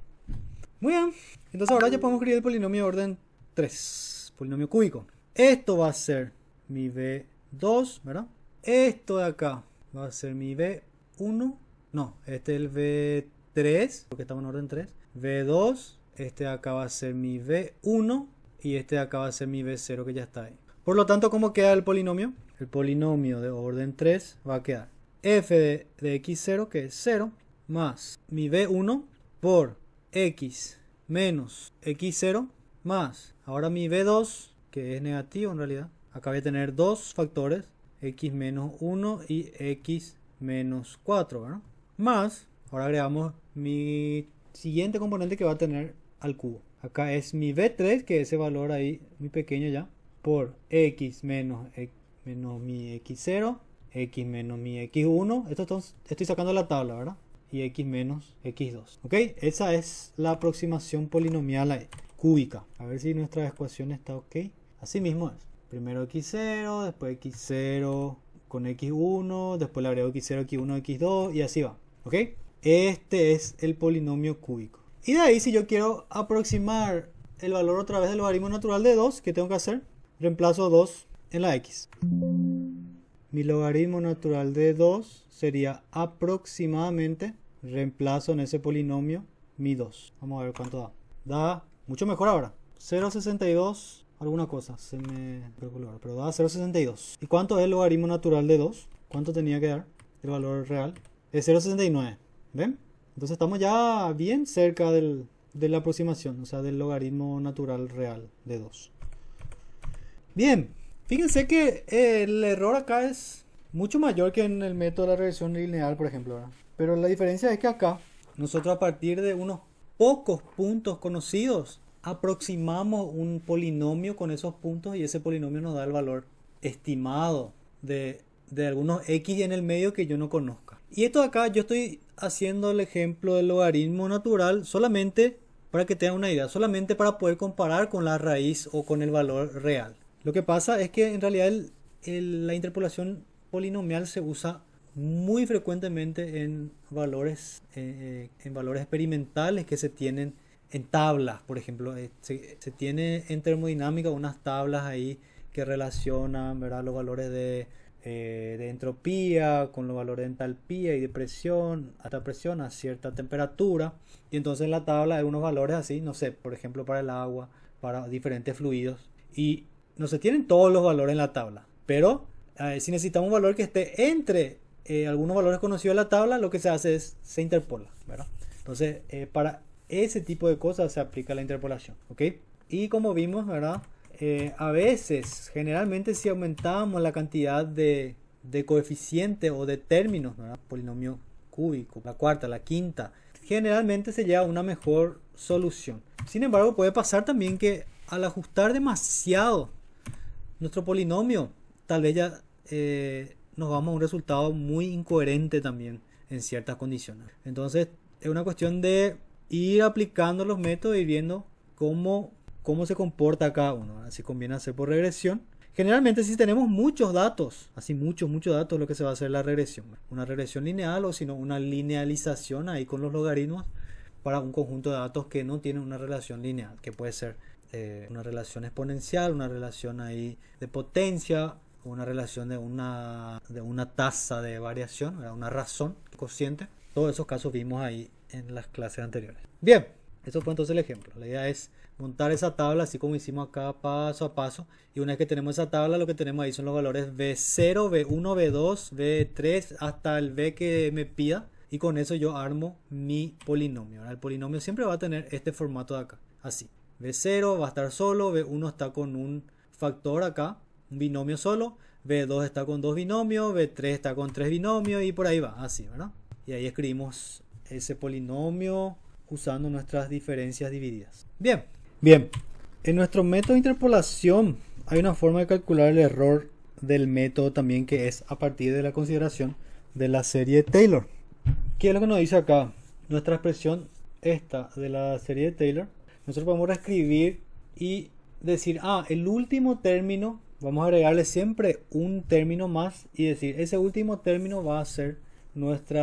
Muy bien. Entonces ahora ya podemos escribir el polinomio de orden 3. Polinomio cúbico. Esto va a ser mi B2, ¿verdad? Esto de acá va a ser mi B1. No, este es el B3, porque estamos en orden 3. B2 este de acá va a ser mi b1 y este de acá va a ser mi b0 que ya está ahí. Por lo tanto, ¿cómo queda el polinomio? El polinomio de orden 3 va a quedar f de, x0 que es 0 más mi b1 por x menos x0 más ahora mi b2 que es negativo en realidad. Acá voy a tener dos factores x menos 1 y x menos 4 más ahora agregamos mi siguiente componente que va a tener al cubo. Acá es mi B3, que ese valor ahí muy pequeño ya, por X menos, e, mi X0, X menos mi X1. Esto entonces, estoy sacando la tabla, ¿verdad? Y X menos X2. ¿Ok? Esa es la aproximación polinomial cúbica. A ver si nuestra ecuación está ok. Así mismo es. Primero X0, después X0 con X1, después le agrego X0, X1, X2 y así va. ¿Ok? Este es el polinomio cúbico. Y de ahí, si yo quiero aproximar el valor otra vez del logaritmo natural de 2, ¿qué tengo que hacer? Reemplazo 2 en la x. Mi logaritmo natural de 2 sería aproximadamente, reemplazo en ese polinomio, mi 2. Vamos a ver cuánto da. Da mucho mejor ahora. 0,62, alguna cosa, se me pero da 0,62. ¿Y cuánto es el logaritmo natural de 2? ¿Cuánto tenía que dar el valor real? Es 0,69. ¿Ven? Entonces estamos ya bien cerca de la aproximación, o sea, del logaritmo natural real de 2. Bien, fíjense que el error acá es mucho mayor que en el método de la regresión lineal, por ejemplo. Pero la diferencia es que acá nosotros a partir de unos pocos puntos conocidos aproximamos un polinomio con esos puntos y ese polinomio nos da el valor estimado de, de algunos x en el medio que yo no conozca. Y esto de acá yo estoy haciendo el ejemplo del logaritmo natural solamente para que tengan una idea, solamente para poder comparar con la raíz o con el valor real. Lo que pasa es que en realidad la interpolación polinomial se usa muy frecuentemente en valores, eh, eh, en valores experimentales que se tienen en tablas, por ejemplo, eh, se, se, tiene en termodinámica unas tablas ahí que relacionan ¿verdad? los valores de eh, de entropía, con los valores de entalpía y de presión, hasta presión a cierta temperatura. Y entonces la tabla de unos valores así, no sé, por ejemplo para el agua, para diferentes fluidos. Y no se tienen todos los valores en la tabla, pero eh, si necesitamos un valor que esté entre eh, algunos valores conocidos en la tabla, lo que se hace es se interpola. ¿verdad? Entonces, para ese tipo de cosas se aplica la interpolación. ¿ok? Y como vimos, ¿verdad? Eh, a veces, generalmente si aumentamos la cantidad de, de coeficientes o de términos, polinomio cúbico, la cuarta, la quinta, generalmente se llega a una mejor solución. Sin embargo, puede pasar también que al ajustar demasiado nuestro polinomio, tal vez ya eh, nos vamos a un resultado muy incoherente también en ciertas condiciones. Entonces, es una cuestión de ir aplicando los métodos y viendo cómo cómo se comporta cada uno. Así conviene hacer por regresión. Generalmente si tenemos muchos datos, así muchos, muchos datos, lo que se va a hacer es la regresión. Una regresión lineal o sino una linealización ahí con los logaritmos para un conjunto de datos que no tienen una relación lineal, que puede ser eh, una relación exponencial, una relación ahí de potencia, una relación de una, de una tasa de variación, una razón consciente. Todos esos casos vimos ahí en las clases anteriores. Bien, eso fue entonces el ejemplo. La idea es montar esa tabla así como hicimos acá paso a paso y una vez que tenemos esa tabla lo que tenemos ahí son los valores B0, B1, B2, B3 hasta el B que me pida y con eso yo armo mi polinomio. Ahora, el polinomio siempre va a tener este formato de acá, así. B0 va a estar solo, B1 está con un factor acá, un binomio solo, B2 está con dos binomios, B3 está con tres binomios y por ahí va, así, ¿verdad? Y ahí escribimos ese polinomio usando nuestras diferencias divididas. Bien, Bien, en nuestro método de interpolación hay una forma de calcular el error del método también que es a partir de la consideración de la serie Taylor. ¿Qué es lo que nos dice acá? Nuestra expresión esta de la serie de Taylor, nosotros podemos reescribir y decir, ah, el último término, vamos a agregarle siempre un término más y decir, ese último término va a ser nuestro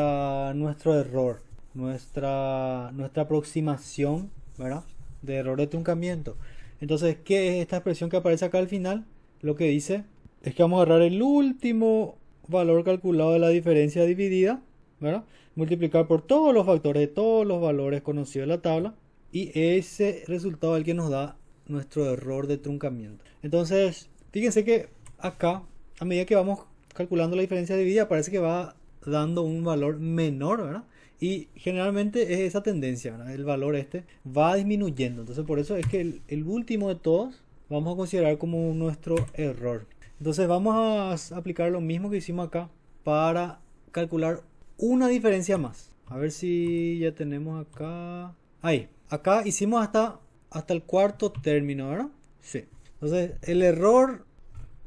error, nuestra, nuestra aproximación, ¿verdad? de error de truncamiento. Entonces, ¿qué es esta expresión que aparece acá al final? Lo que dice es que vamos a agarrar el último valor calculado de la diferencia dividida, ¿verdad? Multiplicar por todos los factores de todos los valores conocidos de la tabla y ese resultado es el que nos da nuestro error de truncamiento. Entonces, fíjense que acá, a medida que vamos calculando la diferencia dividida, parece que va dando un valor menor, ¿verdad? Y generalmente es esa tendencia, el valor este va disminuyendo. Entonces por eso es que el, último de todos vamos a considerar como nuestro error. Entonces vamos a aplicar lo mismo que hicimos acá para calcular una diferencia más. A ver si ya tenemos acá. Ahí. Acá hicimos hasta, hasta el cuarto término, ¿verdad? Sí. Entonces el error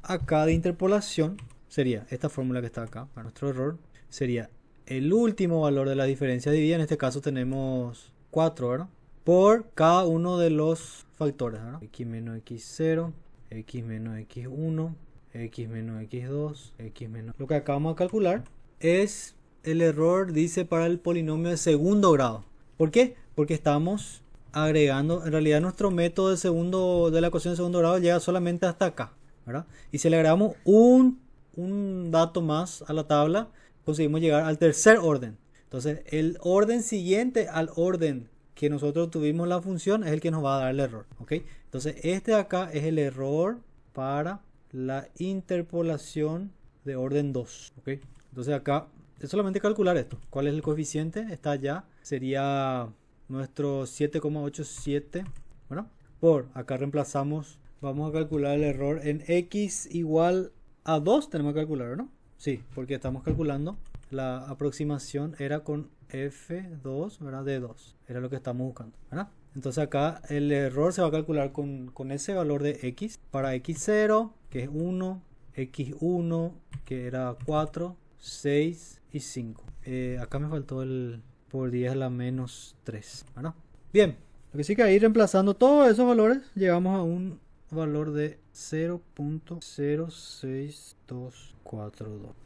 acá de interpolación sería esta fórmula que está acá para nuestro error. Sería el último valor de la diferencia dividida, en este caso tenemos 4, ¿verdad? Por cada uno de los factores, ¿verdad? x menos x0, x menos x1, x menos x2, x menos... Lo que acabamos de calcular es el error, dice, para el polinomio de segundo grado. ¿Por qué? Porque estamos agregando, en realidad nuestro método de, segundo, de la ecuación de segundo grado llega solamente hasta acá, ¿verdad? Y si le agregamos un, un dato más a la tabla, conseguimos llegar al tercer orden. Entonces, el orden siguiente al orden que nosotros tuvimos la función es el que nos va a dar el error. ¿ok? Entonces, este de acá es el error para la interpolación de orden 2. ¿ok? Entonces, acá es solamente calcular esto. ¿Cuál es el coeficiente? Está allá. Sería nuestro 7,87. Bueno, por acá reemplazamos. Vamos a calcular el error en x igual a 2. Tenemos que calcular, ¿no? Sí, porque estamos calculando. La aproximación era con F2, ¿verdad? D2. Era lo que estamos buscando, ¿verdad? Entonces acá el error se va a calcular con, ese valor de X. Para X0, que es 1, X1, que era 4, 6 y 5. Eh, acá me faltó el por 10 a la menos 3, ¿verdad? Bien, lo que sí que ahí reemplazando todos esos valores, llegamos a un valor de 0.06242.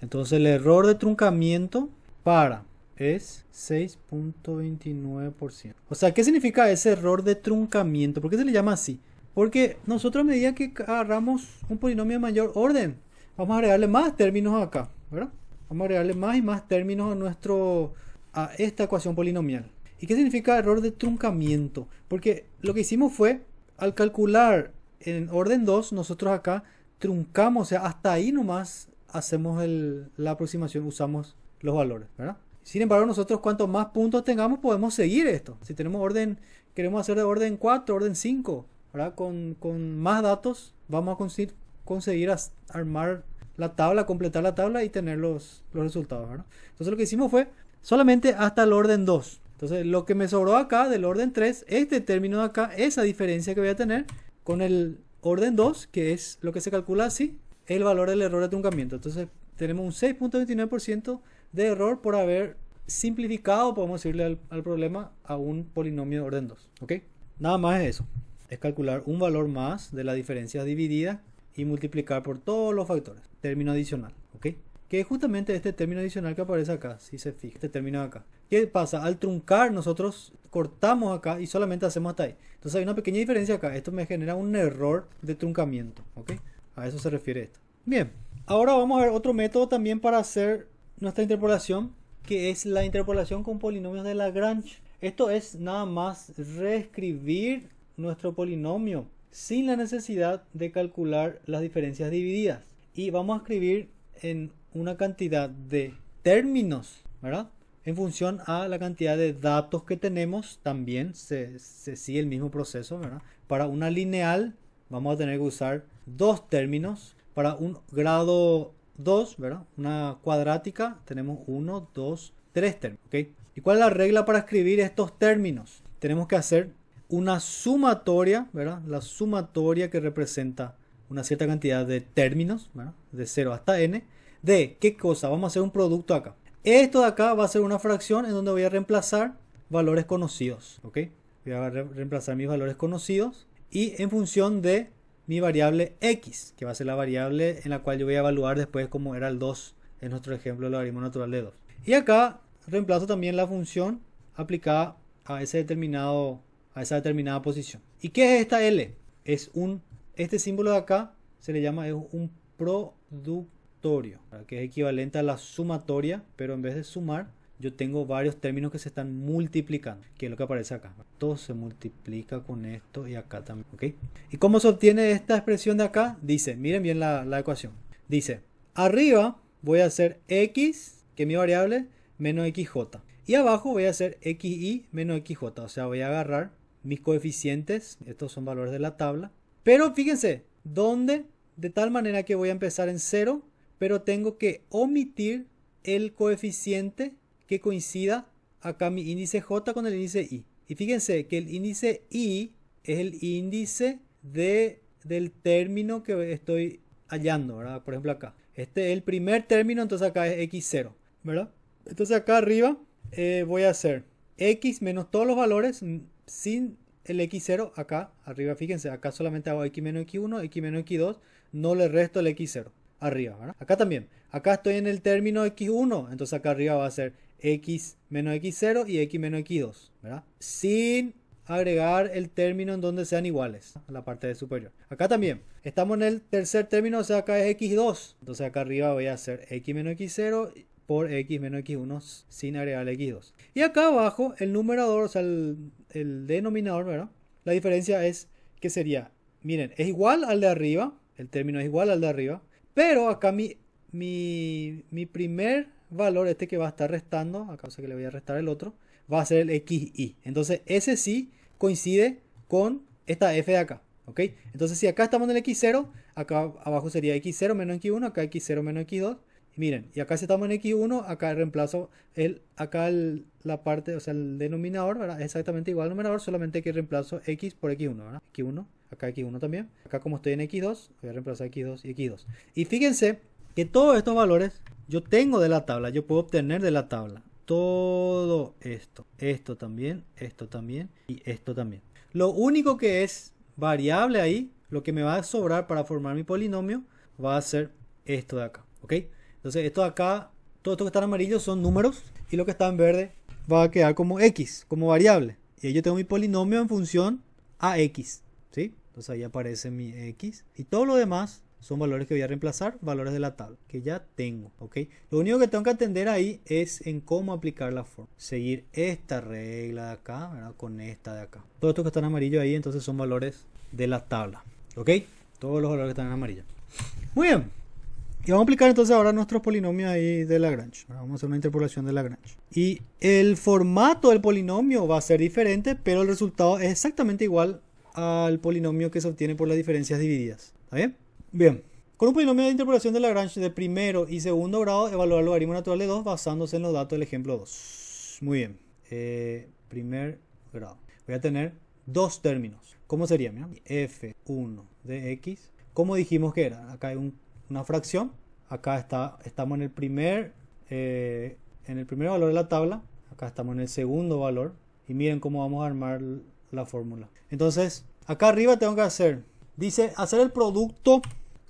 Entonces el error de truncamiento para es 6.29%. O sea, ¿qué significa ese error de truncamiento? ¿Por qué se le llama así? Porque nosotros a medida que agarramos un polinomio de mayor orden, vamos a agregarle más términos acá, ¿verdad? Vamos a agregarle más y más términos a nuestro a esta ecuación polinomial. ¿Y qué significa error de truncamiento? Porque lo que hicimos fue, al calcular en orden 2 nosotros acá truncamos, o sea, hasta ahí nomás hacemos la aproximación, usamos los valores, ¿verdad? Sin embargo, nosotros cuanto más puntos tengamos, podemos seguir esto. Si tenemos orden, queremos hacer de orden 4, orden 5, ¿verdad? Con, más datos vamos a conseguir, conseguir armar la tabla, completar la tabla y tener los, los resultados, Entonces lo que hicimos fue solamente hasta el orden 2. Entonces lo que me sobró acá del orden 3, este término de acá, esa diferencia que voy a tener, con el orden 2, que es lo que se calcula así, el valor del error de truncamiento. Entonces tenemos un 6.29% de error por haber simplificado, podemos decirle al, problema, a un polinomio de orden 2. Nada más es eso. Es calcular un valor más de la diferencia dividida y multiplicar por todos los factores. Término adicional. Que es justamente este término adicional que aparece acá, si se fija, este término de acá. ¿Qué pasa? Al truncar nosotros cortamos acá y solamente hacemos hasta ahí. Entonces hay una pequeña diferencia acá. Esto me genera un error de truncamiento. ¿ok? A eso se refiere esto. Bien, ahora vamos a ver otro método también para hacer nuestra interpolación, que es la interpolación con polinomios de Lagrange. Esto es nada más reescribir nuestro polinomio sin la necesidad de calcular las diferencias divididas. Y vamos a escribir en una cantidad de términos, ¿verdad? en función a la cantidad de datos que tenemos, también se, sigue el mismo proceso. Para una lineal vamos a tener que usar dos términos. Para un grado 2, una cuadrática, tenemos 1, 2, 3 términos. ¿Y cuál es la regla para escribir estos términos? Tenemos que hacer una sumatoria, la sumatoria que representa una cierta cantidad de términos, de 0 hasta n, de qué cosa, vamos a hacer un producto acá. Esto de acá va a ser una fracción en donde voy a reemplazar valores conocidos. ¿ok? Voy a reemplazar mis valores conocidos y en función de mi variable x, que va a ser la variable en la cual yo voy a evaluar después como era el 2 en nuestro ejemplo de logaritmo natural de 2. Y acá reemplazo también la función aplicada a, ese determinado, a esa determinada posición. ¿Y qué es esta L? Es un, este símbolo de acá se le llama es un producto que es equivalente a la sumatoria, pero en vez de sumar, yo tengo varios términos que se están multiplicando, que es lo que aparece acá. Todo se multiplica con esto y acá también. ¿ok? ¿Y cómo se obtiene esta expresión de acá? Dice, miren bien la, ecuación. Dice, arriba voy a hacer x, que es mi variable, menos xj. Y abajo voy a hacer xi menos xj. O sea, voy a agarrar mis coeficientes. Estos son valores de la tabla. Pero fíjense, ¿dónde? De tal manera que voy a empezar en 0 pero tengo que omitir el coeficiente que coincida acá mi índice J con el índice I. Y fíjense que el índice I es el índice del término que estoy hallando, ¿verdad? Por ejemplo acá. Este es el primer término, entonces acá es x0, ¿verdad? Entonces acá arriba eh, voy a hacer x menos todos los valores sin el x0 acá arriba. Fíjense, acá solamente hago x menos x1, x menos x2, no le resto el x0 arriba. ¿verdad? Acá también. Acá estoy en el término x1, entonces acá arriba va a ser x menos x0 y x menos x2, ¿verdad? Sin agregar el término en donde sean iguales, la parte de superior. Acá también, estamos en el tercer término, o sea, acá es x2. Entonces acá arriba voy a hacer x menos x0 por x menos x1 sin agregar x2. Y acá abajo, el numerador, o sea, el, el denominador, ¿verdad? La diferencia es que sería, miren, es igual al de arriba, el término es igual al de arriba, pero acá mi, mi, primer valor, este que va a estar restando, a causa que le voy a restar el otro, va a ser el XI. Entonces ese sí coincide con esta F de acá. ¿Ok? Entonces si acá estamos en el X0, acá abajo sería X0 menos X1, acá X0 menos X2. miren, y acá si estamos en X1, acá reemplazo el, acá la parte, o sea, el denominador, ¿verdad? exactamente igual al numerador, solamente que reemplazo X por X1, ¿verdad? X1 acá X1 también. Acá como estoy en X2, voy a reemplazar X2 y X2. Y fíjense que todos estos valores yo tengo de la tabla, yo puedo obtener de la tabla todo esto, esto también, esto también y esto también. Lo único que es variable ahí, lo que me va a sobrar para formar mi polinomio, va a ser esto de acá, ¿ok? Entonces esto de acá, todo esto que está en amarillo son números y lo que está en verde va a quedar como x, como variable. Y ahí yo tengo mi polinomio en función a x, ¿sí? Entonces ahí aparece mi X. Y todo lo demás son valores que voy a reemplazar, valores de la tabla, que ya tengo, ¿ok? Lo único que tengo que atender ahí es en cómo aplicar la forma. Seguir esta regla de acá, Con esta de acá. Todo esto que están en amarillo ahí, entonces son valores de la tabla, ¿ok? Todos los valores que están en amarillo. Muy bien. Y vamos a aplicar entonces ahora nuestros polinomios ahí de Lagrange. vamos a hacer una interpolación de Lagrange. Y el formato del polinomio va a ser diferente, pero el resultado es exactamente igual al polinomio que se obtiene por las diferencias divididas. ¿Está bien? Bien. Con un polinomio de interpolación de Lagrange de primero y segundo grado, evaluar el logaritmo natural de 2 basándose en los datos del ejemplo 2. Muy bien. Eh, primer grado. Voy a tener dos términos. ¿Cómo sería? F1 de X. Como dijimos que era? Acá hay una fracción. Acá está, estamos en el primer eh, en el primer valor de la tabla. Acá estamos en el segundo valor. Y miren cómo vamos a armar la fórmula. Entonces, acá arriba tengo que hacer, dice hacer el producto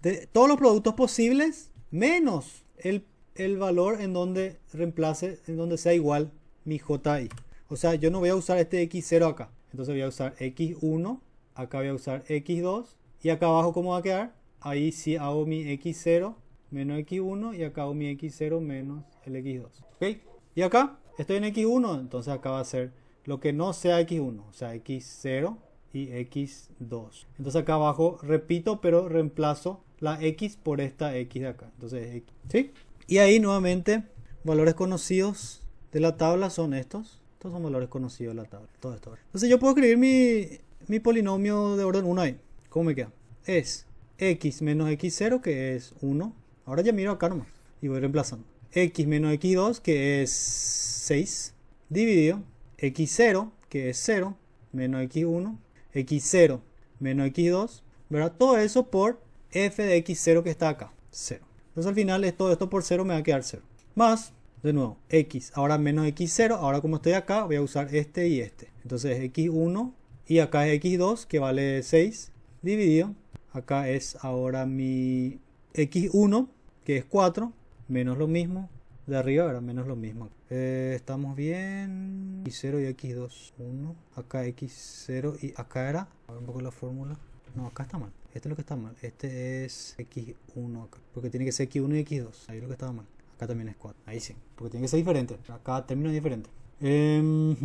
de todos los productos posibles menos el, el valor en donde reemplace, en donde sea igual mi JI. O sea, yo no voy a usar este X0 acá. Entonces voy a usar X1, acá voy a usar X2 y acá abajo cómo va a quedar. Ahí si hago mi X0 menos X1 y acá hago mi X0 menos el X2. ¿Ok? Y acá estoy en X1, entonces acá va a ser lo que no sea x1, o sea x0 y x2. Entonces acá abajo repito, pero reemplazo la x por esta x de acá. Entonces x, ¿sí? Y ahí nuevamente, valores conocidos de la tabla son estos. Estos son valores conocidos de la tabla, todo esto. Entonces yo puedo escribir mi, mi polinomio de orden 1 ahí. ¿Cómo me queda? Es x menos x0, que es 1. Ahora ya miro acá nomás y voy reemplazando. x menos x2, que es 6, dividido x0, que es 0, menos x1, x0, menos x2, ¿verdad? Todo eso por f de x0 que está acá, 0. Entonces al final todo esto por 0 me va a quedar 0. Más, de nuevo, x, ahora menos x0, ahora como estoy acá voy a usar este y este. Entonces x1 y acá es x2 que vale 6 dividido. Acá es ahora mi x1 que es 4 menos lo mismo de arriba era menos lo mismo. Eh, estamos bien. X0 y X2. 1. Acá X0 y acá era. A ver un poco la fórmula. No, acá está mal. Este es lo que está mal. Este es X1 acá. Porque tiene que ser X1 y X2. Ahí es lo que estaba mal. Acá también es 4. Ahí sí. Porque tiene que ser diferente. Acá término es diferente. Em,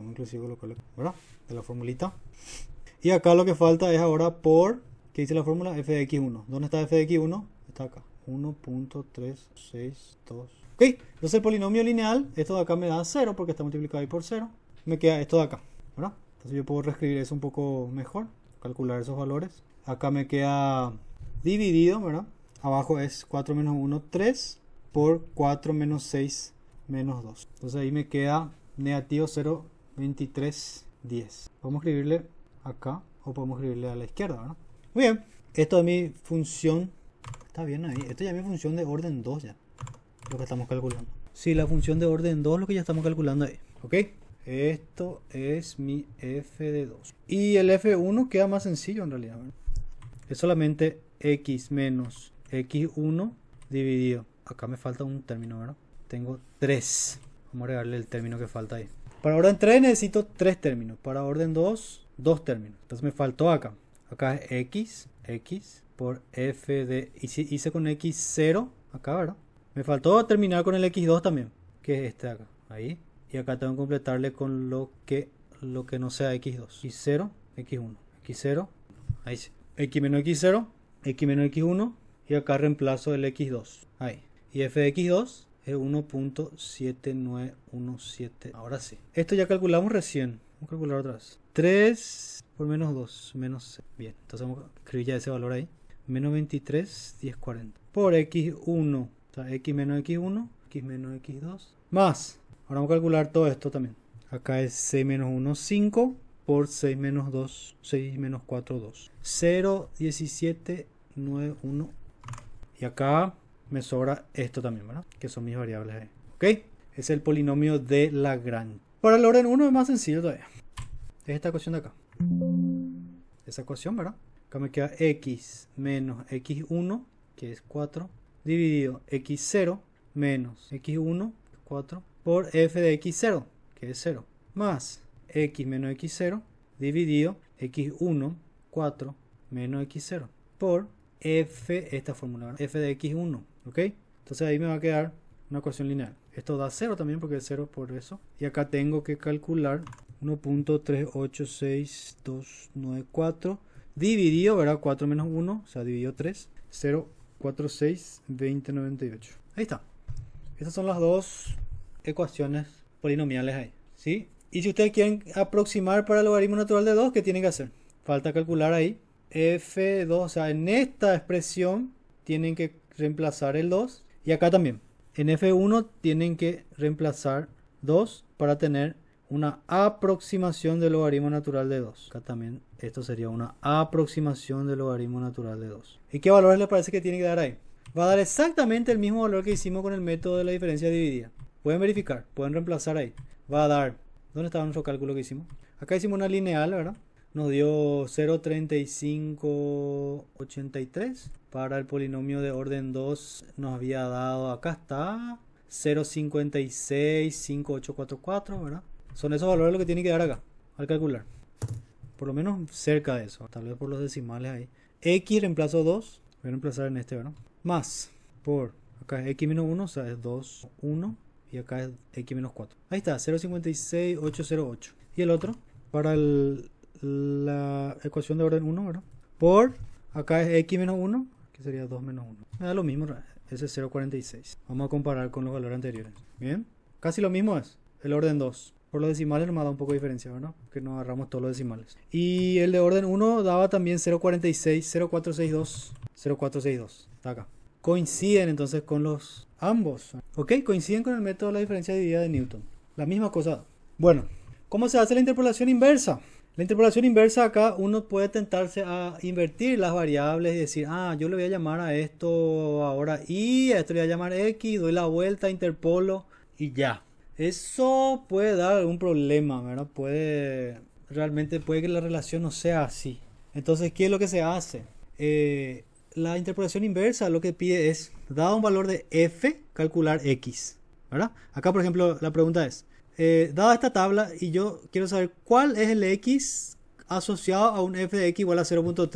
inclusive coloco. ¿Verdad? De la formulita. Y acá lo que falta es ahora por. ¿Qué dice la fórmula? F de X1. ¿Dónde está F de X1? Está acá. 1.362. Ok, entonces el polinomio lineal, esto de acá me da 0 porque está multiplicado ahí por 0. Me queda esto de acá, ¿verdad? Entonces yo puedo reescribir eso un poco mejor, calcular esos valores. Acá me queda dividido, ¿verdad? Abajo es 4 menos 1, 3 por 4 menos 6, menos 2. Entonces ahí me queda negativo 0, 23, 10. Podemos escribirle acá o podemos escribirle a la izquierda, ¿verdad? Muy bien, esto es mi función Está bien ahí. Esto ya es mi función de orden 2 ya. Lo que estamos calculando. Sí, la función de orden 2 lo que ya estamos calculando ahí. ¿Ok? Esto es mi f de 2. Y el f1 queda más sencillo en realidad. Es solamente x menos x1 dividido. Acá me falta un término, ¿verdad? Tengo 3. Vamos a agregarle el término que falta ahí. Para orden 3 necesito 3 términos. Para orden 2, 2 términos. Entonces me faltó acá. Acá es x, x, por f de... Y si Hice con x0, acá, ¿verdad? Me faltó terminar con el x2 también, que es este acá, ahí. Y acá tengo que completarle con lo que, lo que no sea x2. x0, x1, x0, ahí sí. x menos x0, x menos x1, y acá reemplazo el x2, ahí. Y f de x2 es 1.7917. Ahora sí. Esto ya calculamos recién. Vamos a calcular otra vez. 3 por menos 2, menos 6. Bien, entonces vamos a escribir ya ese valor ahí menos 23, 10, 40 Por x1, o sea, x menos x1, x menos x2, más. Ahora vamos a calcular todo esto también. Acá es 6 menos 1, 5 por 6 menos 2, 6 menos 4, 2. 0, 17, 9, 1. Y acá me sobra esto también, ¿verdad? Que son mis variables ahí. ¿Ok? Es el polinomio de Lagrange. Para el orden 1 es más sencillo todavía. Es esta ecuación de acá. Esa ecuación, ¿verdad? Acá me queda x menos x1, que es 4, dividido x0 menos x1, 4, por f de x0, que es 0, más x menos x0 dividido x1, 4, menos x0, por f, esta fórmula, f de x1, ¿ok? Entonces ahí me va a quedar una ecuación lineal. Esto da 0 también porque es 0 por eso. Y acá tengo que calcular 1.386294 dividido, ¿verdad? 4 menos 1, o sea, dividido 3, 0, 4, 6, 20, 98. Ahí está. Estas son las dos ecuaciones polinomiales ahí, ¿sí? Y si ustedes quieren aproximar para el logaritmo natural de 2, ¿qué tienen que hacer? Falta calcular ahí f2, o sea, en esta expresión tienen que reemplazar el 2 y acá también. En f1 tienen que reemplazar 2 para tener una aproximación del logaritmo natural de 2. Acá también esto sería una aproximación del logaritmo natural de 2. ¿Y qué valores les parece que tiene que dar ahí? Va a dar exactamente el mismo valor que hicimos con el método de la diferencia dividida. Pueden verificar, pueden reemplazar ahí. Va a dar, ¿dónde estaba nuestro cálculo que hicimos? Acá hicimos una lineal, ¿verdad? Nos dio 0.3583. Para el polinomio de orden 2 nos había dado, acá está, 0.565844, ¿verdad? Son esos valores los que tiene que dar acá al calcular. Por lo menos cerca de eso. Tal vez por los decimales ahí. X reemplazo 2. Voy a reemplazar en este, ¿verdad? Más por. Acá es X menos 1, o sea, es 2, 1. Y acá es X menos 4. Ahí está, 0,56808. Y el otro, para la ecuación de orden 1, ¿verdad? Por. Acá es X menos 1, que sería 2 menos 1. Me da lo mismo, ese es 0,46. Vamos a comparar con los valores anteriores. Bien, casi lo mismo es el orden 2 por los decimales nos da un poco de diferencia, ¿verdad? Porque no agarramos todos los decimales. Y el de orden 1 daba también 046, 0462, 0462. Está acá. Coinciden entonces con los ambos. Ok, coinciden con el método de la diferencia dividida de Newton. La misma cosa. Bueno, ¿cómo se hace la interpolación inversa? La interpolación inversa acá uno puede tentarse a invertir las variables y decir, ah, yo le voy a llamar a esto ahora y, a esto le voy a llamar x, doy la vuelta, interpolo y ya. Eso puede dar algún problema, ¿verdad? Puede, realmente puede que la relación no sea así. Entonces, ¿qué es lo que se hace? Eh, la interpolación inversa lo que pide es, dado un valor de f, calcular x. ¿verdad? Acá, por ejemplo, la pregunta es, eh, dada esta tabla y yo quiero saber cuál es el x asociado a un f de x igual a 0.3.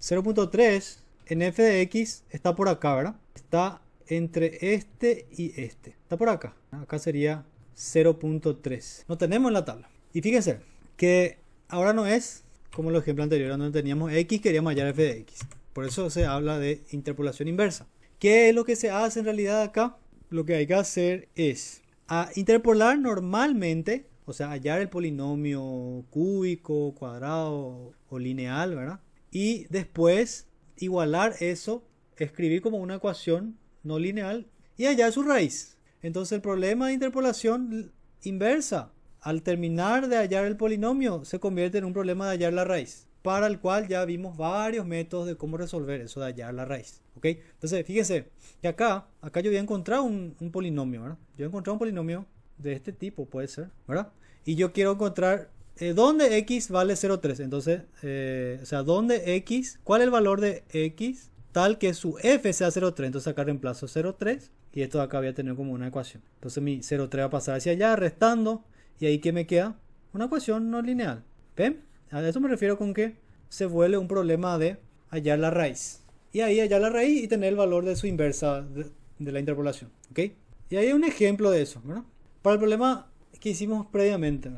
0.3 en f de x está por acá, ¿verdad? Está entre este y este. Está por acá. Acá sería 0.3. No tenemos la tabla. Y fíjense que ahora no es como el ejemplo anterior donde teníamos x, queríamos hallar f de x. Por eso se habla de interpolación inversa. ¿Qué es lo que se hace en realidad acá? Lo que hay que hacer es a interpolar normalmente, o sea, hallar el polinomio cúbico, cuadrado o lineal, ¿verdad? Y después igualar eso, escribir como una ecuación no lineal y hallar su raíz. Entonces el problema de interpolación inversa, al terminar de hallar el polinomio, se convierte en un problema de hallar la raíz, para el cual ya vimos varios métodos de cómo resolver eso de hallar la raíz. ¿ok? Entonces, fíjese que acá, acá yo voy a encontrar un, polinomio, ¿verdad? Yo he encontrado un polinomio de este tipo, puede ser, ¿verdad? Y yo quiero encontrar eh, dónde x vale 0,3. Entonces, eh, o sea, dónde x, ¿cuál es el valor de x tal que su f sea 0,3. Entonces acá reemplazo 0,3 y esto de acá voy a tener como una ecuación. Entonces mi 0,3 va a pasar hacia allá restando y ahí que me queda una ecuación no lineal. ¿Ven? A eso me refiero con que se vuelve un problema de hallar la raíz. Y ahí hallar la raíz y tener el valor de su inversa de, la interpolación. ¿Ok? Y ahí hay un ejemplo de eso. Para el problema que hicimos previamente,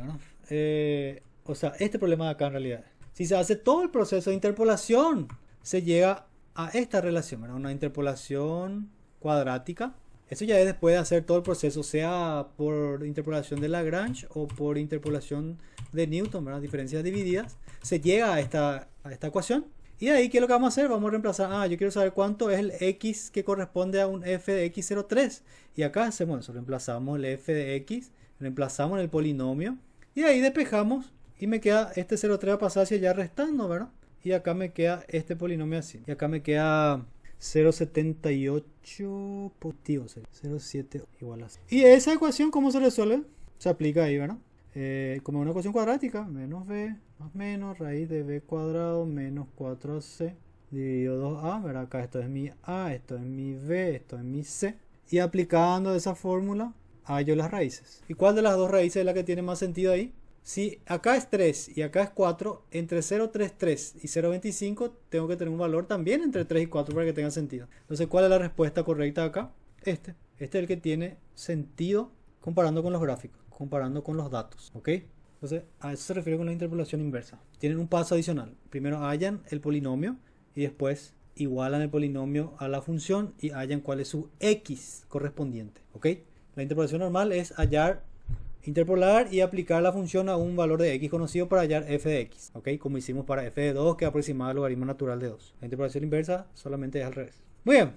eh, o sea, este problema de acá en realidad. Si se hace todo el proceso de interpolación, se llega a esta relación, ¿verdad? una interpolación cuadrática. Eso ya es después de hacer todo el proceso, sea por interpolación de Lagrange o por interpolación de Newton, ¿verdad? diferencias divididas, se llega a esta, a esta ecuación. Y ahí, ¿qué es lo que vamos a hacer? Vamos a reemplazar, ah, yo quiero saber cuánto es el x que corresponde a un f de x03. Y acá hacemos eso, reemplazamos el f de x, reemplazamos el polinomio, y ahí despejamos, y me queda este 03 a pasar hacia allá restando, ¿verdad? Y acá me queda este polinomio así. Y acá me queda 0,78 positivo. 0,7 igual a 0. ¿Y esa ecuación cómo se resuelve? Se aplica ahí, ¿verdad? Eh, como una ecuación cuadrática, menos b más menos raíz de b cuadrado menos 4c dividido 2a, ¿verdad? Acá esto es mi a, esto es mi b, esto es mi c. Y aplicando esa fórmula, hallo las raíces. ¿Y cuál de las dos raíces es la que tiene más sentido ahí? Si acá es 3 y acá es 4, entre 0,33 y 0,25 tengo que tener un valor también entre 3 y 4 para que tenga sentido. Entonces, ¿cuál es la respuesta correcta acá? Este. Este es el que tiene sentido comparando con los gráficos, comparando con los datos. ¿Ok? Entonces, a eso se refiere con la interpolación inversa. Tienen un paso adicional. Primero hallan el polinomio y después igualan el polinomio a la función y hallan cuál es su x correspondiente. ¿Ok? La interpolación normal es hallar interpolar y aplicar la función a un valor de x conocido para hallar f de x, ¿ok? Como hicimos para f de 2 que aproximaba el logaritmo natural de 2. La interpolación inversa solamente es al revés. Muy bien,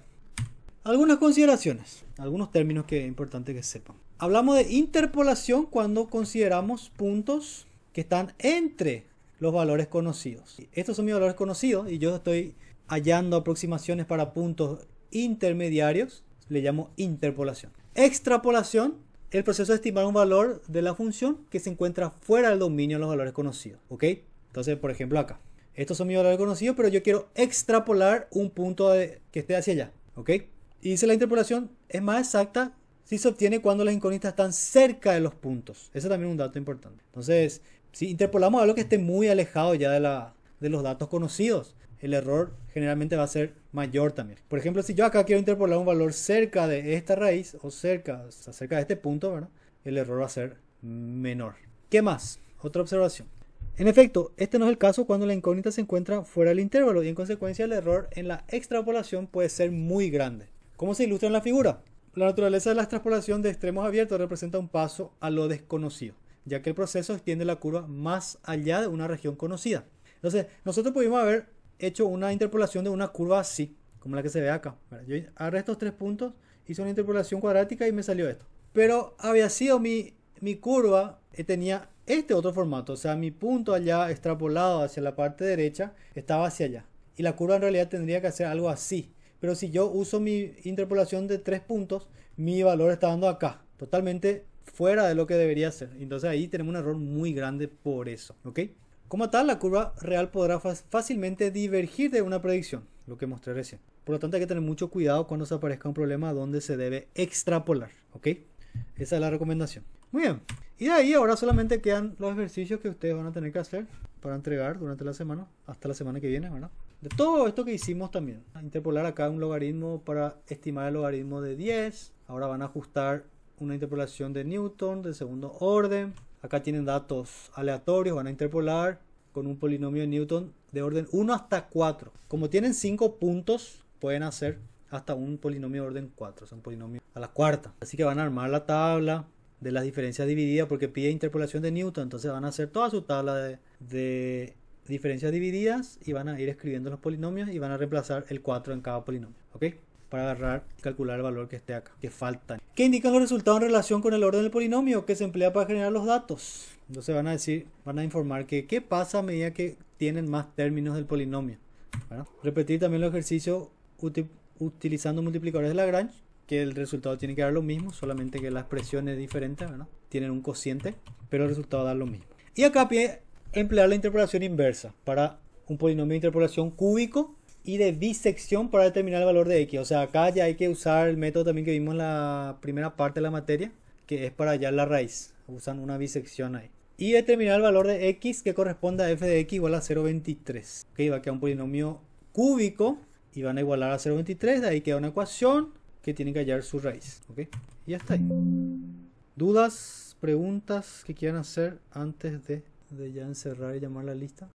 algunas consideraciones, algunos términos que es importante que sepan. Hablamos de interpolación cuando consideramos puntos que están entre los valores conocidos. Estos son mis valores conocidos y yo estoy hallando aproximaciones para puntos intermediarios, le llamo interpolación. Extrapolación el proceso de estimar un valor de la función que se encuentra fuera del dominio de los valores conocidos. ¿Ok? Entonces, por ejemplo, acá. Estos son mis valores conocidos, pero yo quiero extrapolar un punto que esté hacia allá. ¿Ok? Y dice la interpolación es más exacta si se obtiene cuando las incógnitas están cerca de los puntos. eso también es un dato importante. Entonces, si interpolamos algo que esté muy alejado ya de, la, de los datos conocidos, el error generalmente va a ser mayor también. Por ejemplo, si yo acá quiero interpolar un valor cerca de esta raíz o cerca, de este punto, el error va a ser menor. ¿Qué más? Otra observación. En efecto, este no es el caso cuando la incógnita se encuentra fuera del intervalo y en consecuencia el error en la extrapolación puede ser muy grande. ¿Cómo se ilustra en la figura? La naturaleza de la extrapolación de extremos abiertos representa un paso a lo desconocido, ya que el proceso extiende la curva más allá de una región conocida. Entonces, nosotros pudimos ver hecho una interpolación de una curva así, como la que se ve acá. Yo agarré estos tres puntos, hice una interpolación cuadrática y me salió esto. Pero había sido mi, mi curva, eh, tenía este otro formato, o sea, mi punto allá extrapolado hacia la parte derecha estaba hacia allá. Y la curva en realidad tendría que hacer algo así. Pero si yo uso mi interpolación de tres puntos, mi valor está dando acá, totalmente fuera de lo que debería ser. Entonces ahí tenemos un error muy grande por eso, ¿ok? Como tal, la curva real podrá fácilmente divergir de una predicción, lo que mostré recién. Por lo tanto, hay que tener mucho cuidado cuando se aparezca un problema donde se debe extrapolar, ¿ok? Esa es la recomendación. Muy bien. Y de ahí ahora solamente quedan los ejercicios que ustedes van a tener que hacer para entregar durante la semana, hasta la semana que viene, ¿verdad? De todo esto que hicimos también, interpolar acá un logaritmo para estimar el logaritmo de 10, ahora van a ajustar una interpolación de Newton de segundo orden, Acá tienen datos aleatorios, van a interpolar con un polinomio de Newton de orden 1 hasta 4. Como tienen 5 puntos, pueden hacer hasta un polinomio de orden 4, o sea, un polinomio a la cuarta. Así que van a armar la tabla de las diferencias divididas porque pide interpolación de Newton, entonces van a hacer toda su tabla de, de diferencias divididas y van a ir escribiendo los polinomios y van a reemplazar el 4 en cada polinomio. ¿ok? para agarrar calcular el valor que esté acá, que falta. ¿Qué indican los resultados en relación con el orden del polinomio que se emplea para generar los datos? Entonces van a decir, van a informar que qué pasa a medida que tienen más términos del polinomio. Repetir también los ejercicios utilizando multiplicadores de Lagrange, que el resultado tiene que dar lo mismo, solamente que la expresión es diferente, tienen un cociente, pero el resultado da lo mismo. Y acá pie emplear la interpolación inversa para un polinomio de interpolación cúbico y de bisección para determinar el valor de x. O sea, acá ya hay que usar el método también que vimos en la primera parte de la materia, que es para hallar la raíz. Usan una bisección ahí. Y determinar el valor de x que corresponde a f de x igual a 0,23. Ok, va a quedar un polinomio cúbico y van a igualar a 0,23. De ahí queda una ecuación que tienen que hallar su raíz. Ok, y ya está ahí. ¿Dudas, preguntas que quieran hacer antes de ya encerrar y llamar la lista?